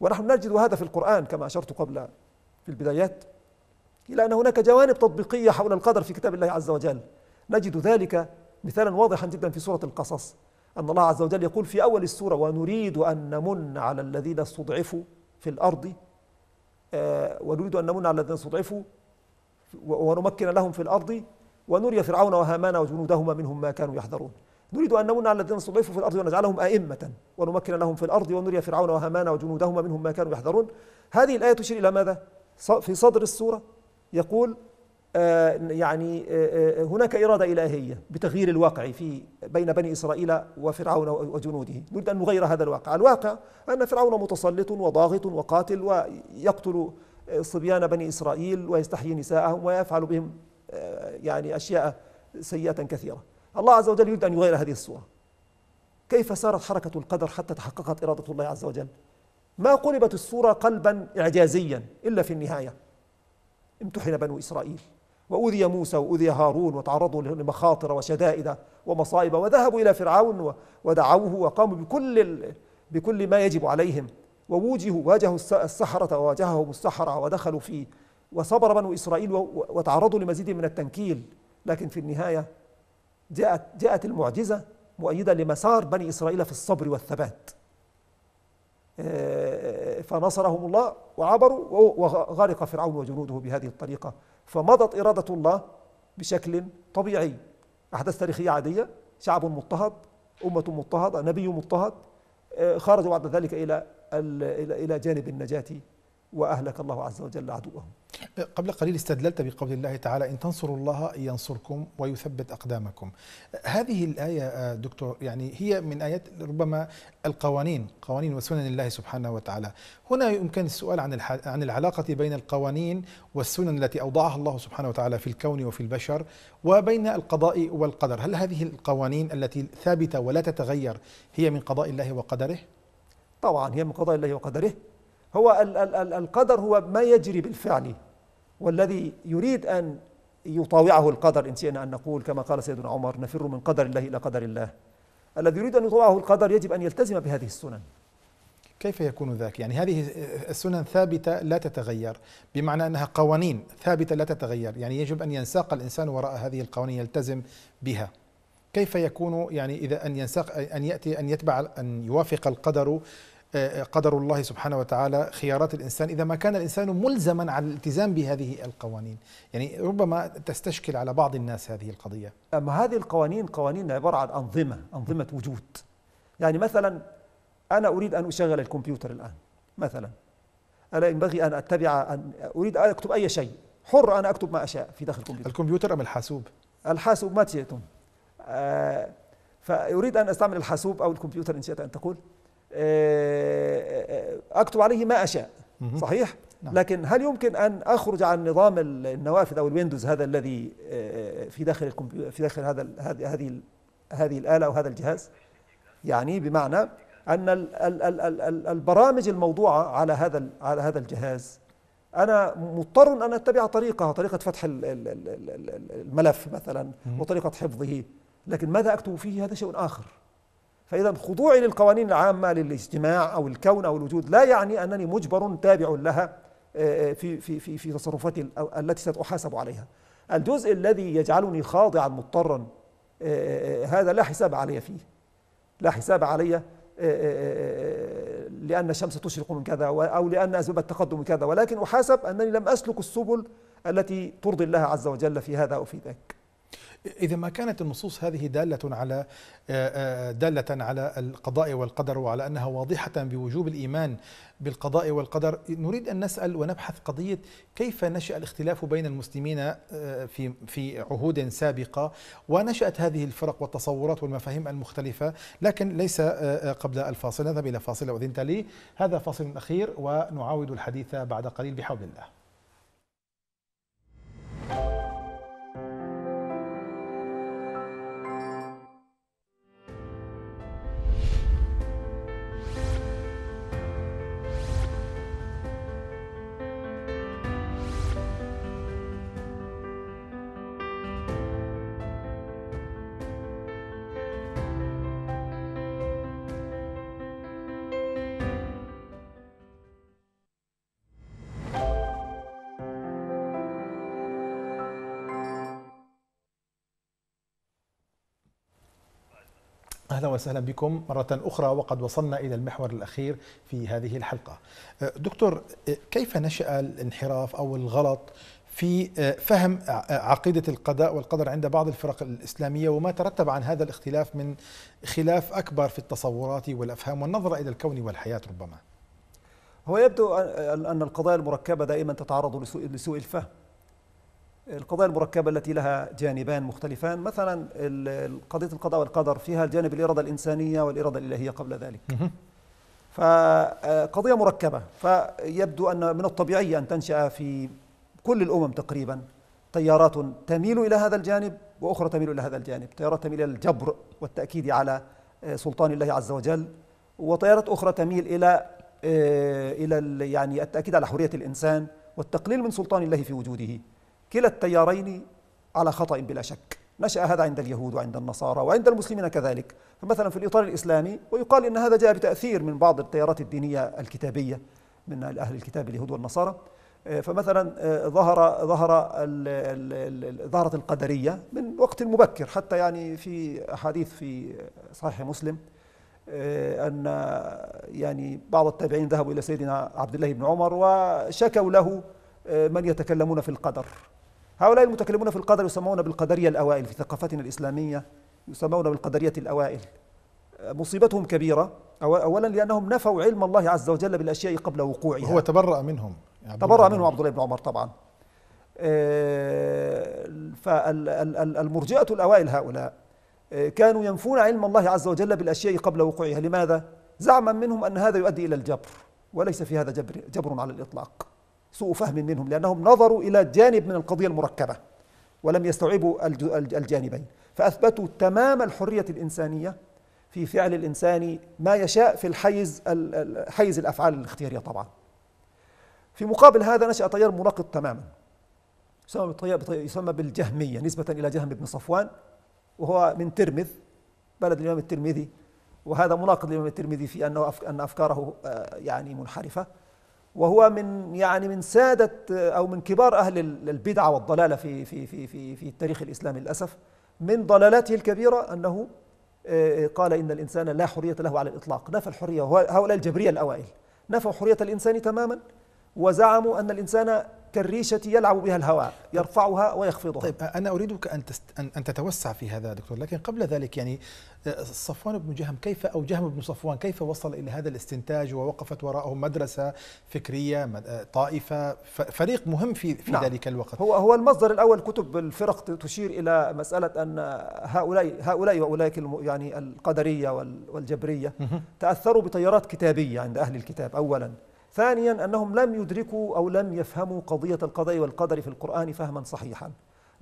ونحن نجد هذا في القرآن كما أشرت قبل في البدايات إلى أن هناك جوانب تطبيقية حول القدر في كتاب الله عز وجل نجد ذلك مثالا واضحا جدا في سورة القصص أن الله عز وجل يقول في أول السورة ونريد أن نمن على الذين استضعفوا في الأرض آه، ونريد أن نمن على الذين استضعفوا ونمكن لهم في الأرض ونري فرعون وهامان وجنودهما منهم ما كانوا يحذرون نريد أن نمن على الذين استضعفوا في الأرض ونجعلهم أئمة ونمكن لهم في الأرض ونري فرعون وهامان وجنودهما منهم ما كانوا يحذرون هذه الآية تشير إلى ماذا؟ في صدر السورة يقول آه، يعني آه، آه، هناك إرادة إلهية بتغيير الواقع في بين بني إسرائيل وفرعون وجنوده نريد أن نغير هذا الواقع الواقع أن فرعون متسلط وضاغط وقاتل ويقتل صبيان بني إسرائيل ويستحيي نساءهم ويفعل بهم يعني أشياء سيئة كثيرة الله عز وجل يريد أن يغير هذه الصورة كيف سارت حركة القدر حتى تحققت إرادة الله عز وجل ما قلبت الصورة قلبا إعجازيا إلا في النهاية امتحن بنو إسرائيل وأوذي موسى وأوذي هارون وتعرضوا لمخاطر وشدائد ومصائب وذهبوا إلى فرعون ودعوه وقاموا بكل بكل ما يجب عليهم ووجهوا واجهوا السحرة وواجههم السحرة ودخلوا في وصبر بنو إسرائيل وتعرضوا لمزيد من التنكيل لكن في النهاية جاءت, جاءت المعجزة مؤيدة لمسار بني إسرائيل في الصبر والثبات آه، فنصرهم الله وعبروا وغرق فرعون وجنوده بهذه الطريقة فمضت إرادة الله بشكل طبيعي أحداث تاريخية عادية شعب مضطهد أمة مضطهدة نبي مضطهد آه، خرجوا بعد ذلك إلى إلى جانب النجاة وأهلك الله عز وجل عدوهم قبل قليل استدللت بقول الله تعالى إن تنصروا الله ينصركم ويثبت أقدامكم هذه الآية آه، دكتور يعني هي من آيات ربما القوانين قوانين وسنن الله سبحانه وتعالى هنا يمكن السؤال عن عن العلاقة بين القوانين والسنن التي أوضعها الله سبحانه وتعالى في الكون وفي البشر وبين القضاء والقدر هل هذه القوانين التي ثابتة ولا تتغير هي من قضاء الله وقدره؟ طبعا هي من قضاء الله وقدره هو ال ال ال القدر هو ما يجري بالفعل والذي يريد أن يطاوعه القدر إن شئنا أن نقول كما قال سيدنا عمر نفر من قدر الله إلى قدر الله الذي يريد أن يطاوعه القدر يجب أن يلتزم بهذه السنن كيف يكون ذاك؟ يعني هذه السنن ثابتة لا تتغير بمعنى أنها قوانين ثابتة لا تتغير يعني يجب أن ينساق الإنسان وراء هذه القوانين يلتزم بها كيف يكون يعني إذا أن ينساق أن يأتي أن يتبع أن يوافق القدر قدر الله سبحانه وتعالى خيارات الإنسان إذا ما كان الإنسان ملزما على الالتزام بهذه القوانين يعني ربما تستشكل على بعض الناس هذه القضية أما هذه القوانين قوانين عبارة عن أنظمة أنظمة وجود يعني مثلا أنا أريد أن أشغل الكمبيوتر الآن مثلا ألا ينبغي أن أتبع أن أريد أن أكتب أي شيء حر أنا أكتب ما أشاء في داخل الكمبيوتر الكمبيوتر أم الحاسوب الحاسوب ما شئتم آه فأريد أن أستعمل الحاسوب أو الكمبيوتر إن شئت أن تقول آه، آه، آه، اكتب عليه ما اشاء صحيح نعم. لكن هل يمكن ان اخرج عن نظام النوافذ او الويندوز هذا الذي في داخل الكمبيوتر في داخل هذا هذه هذه الاله او هذا الجهاز يعني بمعنى ان البرامج الموضوعه على هذا على هذا الجهاز انا مضطر ان اتبع طريقه طريقه فتح الملف مثلا وطريقه حفظه لكن ماذا اكتب فيه هذا شيء اخر فإذا خضوعي للقوانين العامة للاجتماع أو الكون أو الوجود لا يعني أنني مجبر تابع لها آه، في في في في تصرفاتي التي سأحاسب عليها. الجزء الذي يجعلني خاضعا مضطرا آه، آه، هذا لا حساب علي فيه. لا حساب علي لأن الشمس تشرق من كذا أو لأن أسباب التقدم كذا ولكن أحاسب أنني لم أسلك السبل التي ترضي الله عز وجل في هذا أو في ذاك. إذا ما كانت النصوص هذه دالة على آه، آه، دالة على القضاء والقدر وعلى أنها واضحة بوجوب الإيمان بالقضاء والقدر نريد أن نسأل ونبحث قضية كيف نشأ الاختلاف بين المسلمين آه، في في عهود سابقة ونشأت هذه الفرق والتصورات والمفاهيم المختلفة لكن ليس قبل الفاصل نذهب إلى فاصل وإذن لي هذا فاصل أخير ونعاود الحديث بعد قليل بحول الله أهلا وسهلا بكم مرة أخرى وقد وصلنا إلى المحور الأخير في هذه الحلقة أه، دكتور أه، كيف نشأ الانحراف أو الغلط في أه، فهم عقيدة القضاء والقدر عند بعض الفرق الإسلامية وما ترتب عن هذا الاختلاف من خلاف أكبر في التصورات والأفهام والنظرة إلى الكون والحياة ربما هو يبدو أن القضايا المركبة دائما تتعرض لسوء الفهم القضايا المركبة التي لها جانبان مختلفان مثلا قضية القضاء والقدر فيها الجانب الإرادة الإنسانية والإرادة الإلهية قبل ذلك فقضية آه، مركبة فيبدو أن من الطبيعي أن تنشأ في كل الأمم تقريبا تيارات تميل إلى هذا الجانب وأخرى تميل إلى هذا الجانب تيارات تميل إلى الجبر والتأكيد على آه، سلطان الله عز وجل وتيارات أخرى تميل إلى آه، إلى يعني التأكيد على حرية الإنسان والتقليل من سلطان الله في وجوده كلا التيارين على خطأ بلا شك نشأ هذا عند اليهود وعند النصارى وعند المسلمين كذلك فمثلا في الإطار الإسلامي ويقال إن هذا جاء بتأثير من بعض التيارات الدينية الكتابية من أهل الكتاب اليهود والنصارى آه، فمثلا آه، ظهر ظهر ظهرت القدريه من وقت مبكر حتى يعني في احاديث في صحيح مسلم آه، ان يعني بعض التابعين ذهبوا الى سيدنا عبد الله بن عمر وشكوا له من يتكلمون في القدر هؤلاء المتكلمون في القدر يسمون بالقدرية الأوائل في ثقافتنا الإسلامية يسمون بالقدرية الأوائل مصيبتهم كبيرة أولا لأنهم نفوا علم الله عز وجل بالأشياء قبل وقوعها هو تبرأ منهم يعني تبرأ منهم عبد الله بن عمر طبعا آه، فالمرجئة الأوائل هؤلاء آه، كانوا ينفون علم الله عز وجل بالأشياء قبل وقوعها لماذا؟ زعما منهم أن هذا يؤدي إلى الجبر وليس في هذا جبر, جبر على الإطلاق سوء فهم منهم لأنهم نظروا إلى جانب من القضية المركبة ولم يستوعبوا الجانبين فأثبتوا تمام الحرية الإنسانية في فعل الإنسان ما يشاء في الحيز حيز الأفعال الاختيارية طبعا في مقابل هذا نشأ تيار مناقض تماما يسمى بالجهمية نسبة إلى جهم بن صفوان وهو من ترمذ بلد الإمام الترمذي وهذا مناقض للإمام الترمذي في أنه أن أفكاره آه، يعني منحرفة وهو من يعني من سادة أو من كبار أهل البدعة والضلالة في في في في في التاريخ الإسلامي للأسف من ضلالاته الكبيرة أنه آه، آه، قال إن الإنسان لا حرية له على الإطلاق نفى الحرية هؤلاء الجبرية الأوائل نفوا حرية الإنسان تماما وزعموا أن الإنسان كالريشة يلعب بها الهواء يرفعها ويخفضها طيب أنا أريدك أن, تست... أن... أن تتوسع في هذا دكتور لكن قبل ذلك يعني آه، صفوان بن جهم كيف أو جهم بن صفوان كيف وصل إلى هذا الاستنتاج ووقفت وراءه مدرسة فكرية آه، طائفة فريق مهم في, في نعم. ذلك الوقت هو هو المصدر الأول كتب الفرق تشير إلى مسألة أن هؤلاء هؤلاء وأولئك يعني القدرية والجبرية تأثروا بتيارات كتابية عند أهل الكتاب أولا ثانيا أنهم لم يدركوا أو لم يفهموا قضية القضاء والقدر في القرآن فهما صحيحا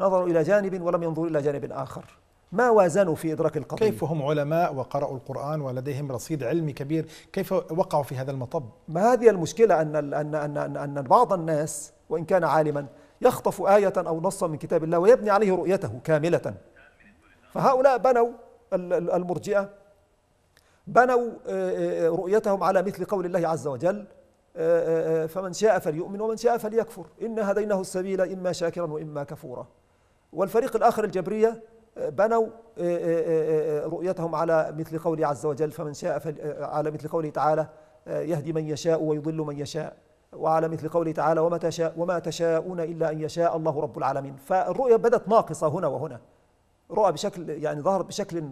نظروا إلى جانب ولم ينظروا إلى جانب آخر ما وازنوا في إدراك القضية كيف هم علماء وقرأوا القرآن ولديهم رصيد علمي كبير كيف وقعوا في هذا المطب؟ ما هذه المشكلة أن, أن, أن, أن, أن بعض الناس وإن كان عالما يخطف آية أو نصا من كتاب الله ويبني عليه رؤيته كاملة فهؤلاء بنوا المرجئة بنوا آه، آه، آه، رؤيتهم على مثل قول الله عز وجل آه، آه، آه، فمن شاء فليؤمن ومن شاء فليكفر إنا هديناه السبيل إما شاكرا وإما كفورا والفريق الآخر الجبرية بنوا رؤيتهم على مثل قوله عز وجل فمن شاء على مثل قوله تعالى يهدي من يشاء ويضل من يشاء وعلى مثل قوله تعالى وما, تشاء وما تشاءون إلا أن يشاء الله رب العالمين فالرؤية بدت ناقصة هنا وهنا رؤى بشكل يعني ظهرت بشكل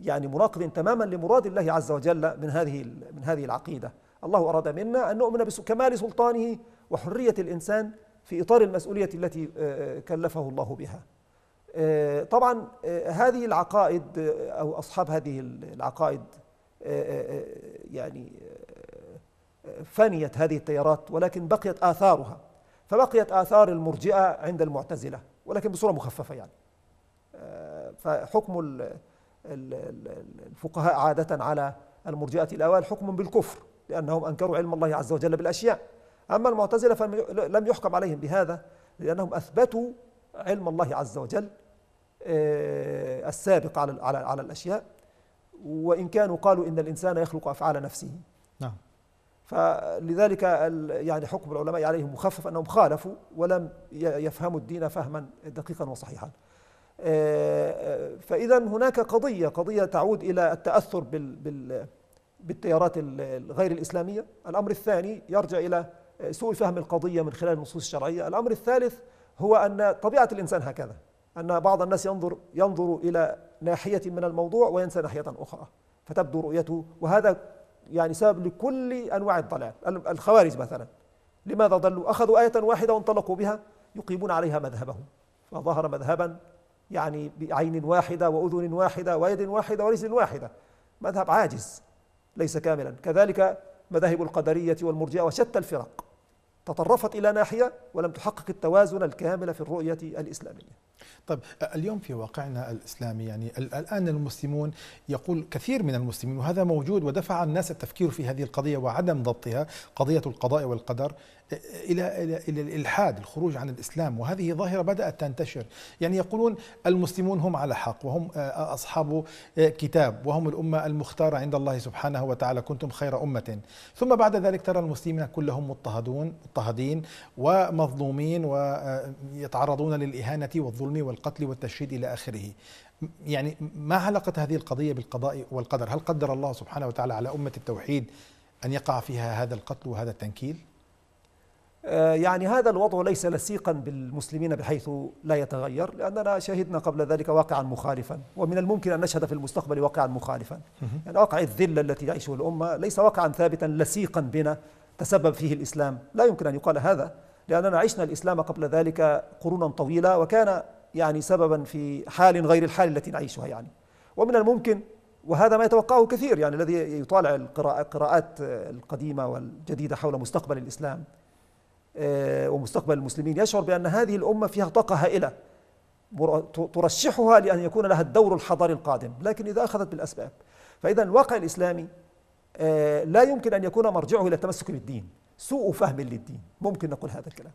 يعني مناقض تماما لمراد الله عز وجل من هذه من هذه العقيده الله أراد منا أن نؤمن بكمال سلطانه وحرية الإنسان في إطار المسؤولية التي آه، آه، كلفه الله بها آه، طبعا هذه العقائد أو أصحاب هذه العقائد يعني فنيت هذه التيارات ولكن بقيت آثارها فبقيت آثار المرجئة عند المعتزلة ولكن بصورة مخففة يعني فحكم الفقهاء عادة على المرجئة الأوائل حكم بالكفر لأنهم أنكروا علم الله عز وجل بالأشياء أما المعتزلة فلم يحكم عليهم بهذا لأنهم أثبتوا علم الله عز وجل آه، السابق على على على الأشياء وإن كانوا قالوا إن الإنسان يخلق أفعال نفسه نعم فلذلك يعني حكم العلماء عليهم مخفف أنهم خالفوا ولم يفهموا الدين فهما دقيقا وصحيحا آه، آه، فإذا هناك قضية قضية تعود إلى التأثر بال, بال بالتيارات الغير الإسلامية الأمر الثاني يرجع إلى سوء فهم القضية من خلال النصوص الشرعية الأمر الثالث هو أن طبيعة الإنسان هكذا أن بعض الناس ينظر, ينظر إلى ناحية من الموضوع وينسى ناحية أخرى فتبدو رؤيته وهذا يعني سبب لكل أنواع الضلال الخوارج مثلا لماذا ضلوا؟ أخذوا آية واحدة وانطلقوا بها يقيمون عليها مذهبهم فظهر مذهبا يعني بعين واحدة وأذن واحدة ويد واحدة ورجل واحدة مذهب عاجز ليس كاملا كذلك مذاهب القدرية والمرجئة وشتى الفرق تطرفت إلى ناحية ولم تحقق التوازن الكامل في الرؤية الإسلامية طيب اليوم في واقعنا الاسلامي يعني الان المسلمون يقول كثير من المسلمين وهذا موجود ودفع الناس التفكير في هذه القضيه وعدم ضبطها قضيه القضاء والقدر الى الى الى الالحاد الخروج عن الاسلام وهذه ظاهره بدات تنتشر يعني يقولون المسلمون هم على حق وهم اصحاب كتاب وهم الامه المختاره عند الله سبحانه وتعالى كنتم خير امه ثم بعد ذلك ترى المسلمين كلهم مضطهدون مضطهدين ومظلومين ويتعرضون للاهانه والظلم القانون والقتل والتشريد إلى آخره يعني ما علاقة هذه القضية بالقضاء والقدر هل قدر الله سبحانه وتعالى على أمة التوحيد أن يقع فيها هذا القتل وهذا التنكيل آه، يعني هذا الوضع ليس لسيقا بالمسلمين بحيث لا يتغير لأننا شهدنا قبل ذلك واقعا مخالفا ومن الممكن أن نشهد في المستقبل واقعا مخالفا يعني واقع الذلة التي يعيشه الأمة ليس واقعا ثابتا لسيقا بنا تسبب فيه الإسلام لا يمكن أن يقال هذا لأننا عشنا الإسلام قبل ذلك قرونا طويلة وكان يعني سببا في حال غير الحال التي نعيشها يعني ومن الممكن وهذا ما يتوقعه كثير يعني الذي يطالع القراءات القديمة والجديدة حول مستقبل الإسلام آه، ومستقبل المسلمين يشعر بأن هذه الأمة فيها طاقة هائلة ترشحها لأن يكون لها الدور الحضاري القادم لكن إذا أخذت بالأسباب فإذا الواقع الإسلامي آه، لا يمكن أن يكون مرجعه إلى التمسك بالدين سوء فهم للدين ممكن نقول هذا الكلام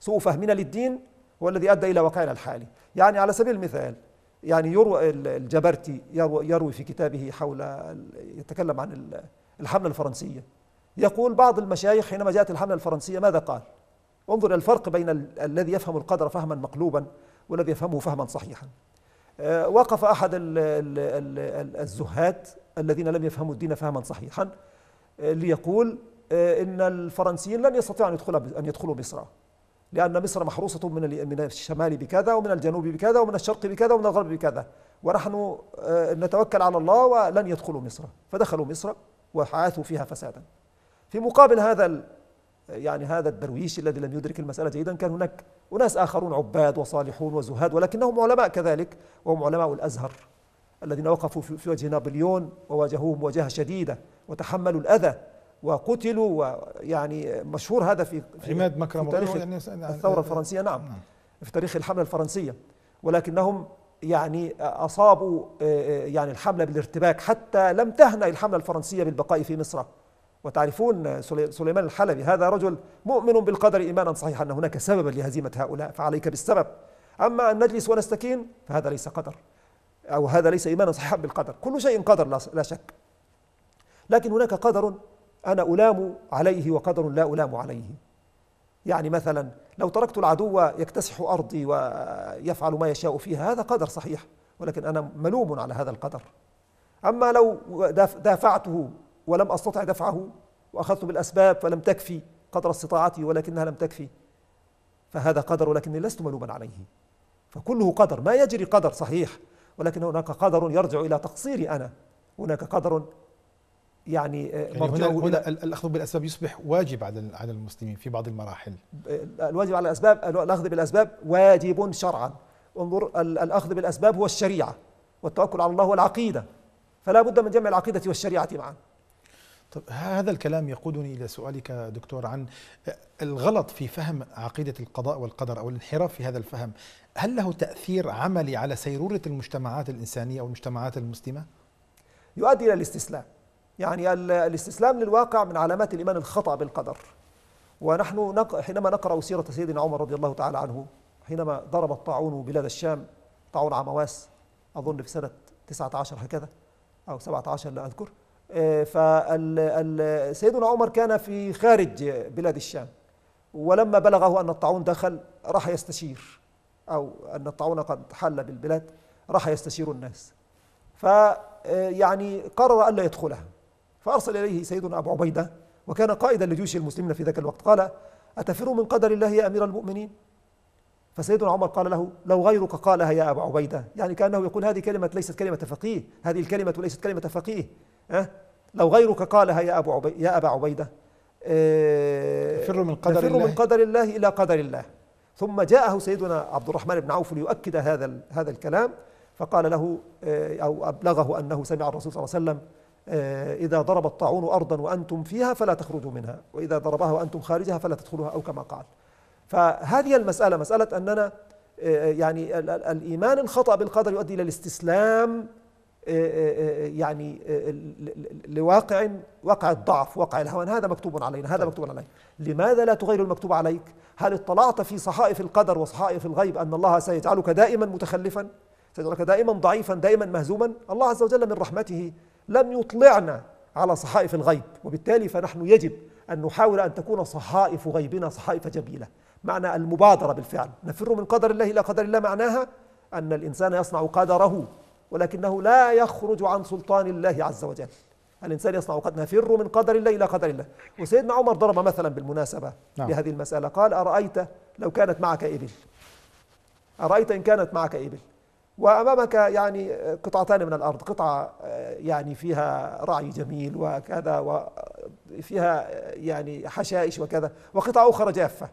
سوء فهمنا للدين هو الذي أدى إلى واقعنا الحالي يعني على سبيل المثال يعني يروى الجبرتي يروي, في كتابه حول يتكلم عن الحملة الفرنسية يقول بعض المشايخ حينما جاءت الحملة الفرنسية ماذا قال انظر إلى الفرق بين ال الذي يفهم القدر فهما مقلوبا والذي يفهمه فهما صحيحا آه، وقف أحد ال ال الزهاد الذين لم يفهموا الدين فهما صحيحا آه، ليقول آه، إن الفرنسيين لن يستطيعوا أن يدخلوا مصر لأن مصر محروسة من من الشمال بكذا ومن الجنوب بكذا ومن الشرق بكذا ومن الغرب بكذا ونحن آه، نتوكل على الله ولن يدخلوا مصر فدخلوا مصر وحاثوا فيها فسادا في مقابل هذا يعني هذا الدرويش الذي لم يدرك المسألة جيدا كان هناك أناس آخرون عباد وصالحون وزهاد ولكنهم علماء كذلك وهم علماء الأزهر الذين وقفوا في وجه نابليون وواجهوه مواجهة شديدة وتحملوا الأذى وقتلوا ويعني مشهور هذا في عماد مكرم في تاريخ يعني الثورة الفرنسية نعم. نعم في تاريخ الحملة الفرنسية ولكنهم يعني أصابوا آه، آه، يعني الحملة بالارتباك حتى لم تهنأ الحملة الفرنسية بالبقاء في مصر وتعرفون سليمان الحلبي هذا رجل مؤمن بالقدر إيمانا صحيحا أن هناك سببا لهزيمة هؤلاء فعليك بالسبب أما أن نجلس ونستكين فهذا ليس قدر أو هذا ليس إيمانا صحيحا بالقدر كل شيء قدر لا شك لكن هناك قدر أنا ألام عليه وقدر لا ألام عليه يعني مثلا لو تركت العدو يكتسح أرضي ويفعل ما يشاء فيها هذا قدر صحيح ولكن أنا ملوم على هذا القدر أما لو دافعته ولم أستطع دفعه وأخذت بالأسباب فلم تكفي قدر استطاعتي ولكنها لم تكفي فهذا قدر ولكني لست ملوما عليه فكله قدر ما يجري قدر صحيح ولكن هناك قدر يرجع إلى تقصيري أنا هناك قدر يعني, آه، يعني هنا, هنا الاخذ بالاسباب يصبح واجب على على المسلمين في بعض المراحل آه، الواجب على الاسباب الاخذ بالاسباب واجب شرعا انظر الاخذ بالاسباب هو الشريعه والتوكل على الله هو العقيده فلا بد من جمع العقيده والشريعه معا طب هذا الكلام يقودني الى سؤالك دكتور عن آه، الغلط في فهم عقيده القضاء والقدر او الانحراف في هذا الفهم، هل له تاثير عملي على سيروره المجتمعات الانسانيه او المجتمعات المسلمه؟ يؤدي الى الاستسلام يعني الاستسلام للواقع من علامات الإيمان الخطأ بالقدر ونحن حينما نقرأ سيرة سيدنا عمر رضي الله تعالى عنه حينما ضرب الطاعون بلاد الشام طاعون عمواس أظن في سنة 19 هكذا أو 17 لا أذكر آه، فسيدنا عمر كان في خارج بلاد الشام ولما بلغه أن الطاعون دخل راح يستشير أو أن الطاعون قد حل بالبلاد راح يستشير الناس فيعني آه، قرر ألا يدخلها فأرسل إليه سيدنا أبو عبيدة وكان قائدا لجيوش المسلمين في ذاك الوقت قال أتفر من قدر الله يا أمير المؤمنين فسيدنا عمر قال له لو غيرك قالها يا أبا عبيدة يعني كأنه يقول هذه كلمة ليست كلمة فقيه هذه الكلمة ليست كلمة فقيه أه؟ لو غيرك قالها يا أبو عبي يا أبا عبيدة آه، تفر من قدر تفر الله من قدر الله إلى قدر الله ثم جاءه سيدنا عبد الرحمن بن عوف ليؤكد هذا هذا الكلام فقال له آه، أو أبلغه أنه سمع الرسول صلى الله عليه وسلم آه، إذا ضرب الطاعون أرضا وأنتم فيها فلا تخرجوا منها وإذا ضربها وأنتم خارجها فلا تدخلوها أو كما قال فهذه المسألة مسألة أننا آه، يعني الإيمان الخطأ بالقدر يؤدي إلى الاستسلام آه، يعني لواقع واقع الضعف واقع الهوان هذا مكتوب علينا هذا طيب. مكتوب علينا لماذا لا تغير المكتوب عليك هل اطلعت في صحائف القدر وصحائف الغيب أن الله سيجعلك دائما متخلفا سيجعلك دائما ضعيفا دائما مهزوما الله عز وجل من رحمته لم يطلعنا على صحائف الغيب وبالتالي فنحن يجب أن نحاول أن تكون صحائف غيبنا صحائف جميلة معنى المبادرة بالفعل نفر من قدر الله إلى قدر الله معناها أن الإنسان يصنع قدره ولكنه لا يخرج عن سلطان الله عز وجل الإنسان يصنع قد نفر من قدر الله إلى قدر الله وسيدنا عمر ضرب مثلا بالمناسبة نعم. لهذه المسألة قال أرأيت لو كانت معك إبل أرأيت إن كانت معك إبل وأمامك يعني قطعتان من الأرض قطعة آه، يعني فيها رعي جميل وكذا وفيها آه، آه، يعني حشائش وكذا وقطعة أخرى جافة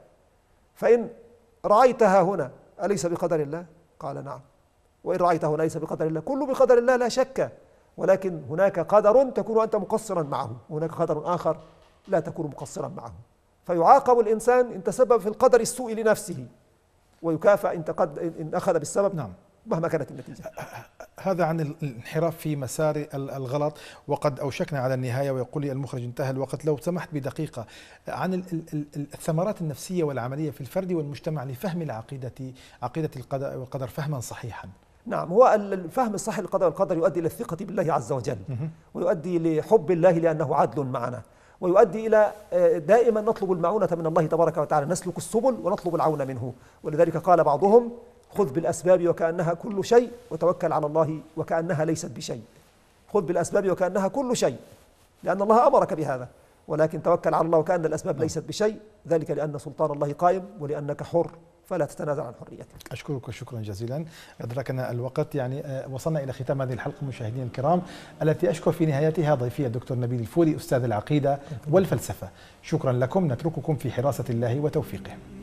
فإن رعيتها هنا أليس بقدر الله؟ قال نعم وإن رعيته ليس بقدر الله كله بقدر الله لا شك ولكن هناك قدر تكون أنت مقصرا معه وهناك قدر آخر لا تكون مقصرا معه فيعاقب الإنسان إن تسبب في القدر السوء لنفسه ويكافأ إن, تقد إن أخذ بالسبب نعم مهما كانت النتيجة هذا عن الانحراف في مسار الغلط وقد أوشكنا على النهاية ويقول لي المخرج انتهى الوقت لو سمحت بدقيقة عن الثمرات النفسية والعملية في الفرد والمجتمع لفهم العقيدة عقيدة القدر والقدر فهما صحيحا نعم هو الفهم الصحيح للقضاء والقدر يؤدي إلى الثقة بالله عز وجل ويؤدي لحب الله لأنه عدل معنا ويؤدي إلى آه، دائما نطلب المعونة من الله تبارك وتعالى نسلك السبل ونطلب العون منه ولذلك قال بعضهم خذ بالأسباب وكأنها كل شيء وتوكل على الله وكأنها ليست بشيء خذ بالأسباب وكأنها كل شيء لأن الله أمرك بهذا ولكن توكل على الله وكأن الأسباب نعم. ليست بشيء ذلك لأن سلطان الله قائم ولأنك حر فلا تتنازل عن حريتك أشكرك شكرا جزيلا أدركنا الوقت يعني آه، وصلنا إلى ختام هذه الحلقة مشاهدينا الكرام التي أشكر في نهايتها ضيفي الدكتور نبيل الفوري أستاذ العقيدة والفلسفة شكرا لكم نترككم في حراسة الله وتوفيقه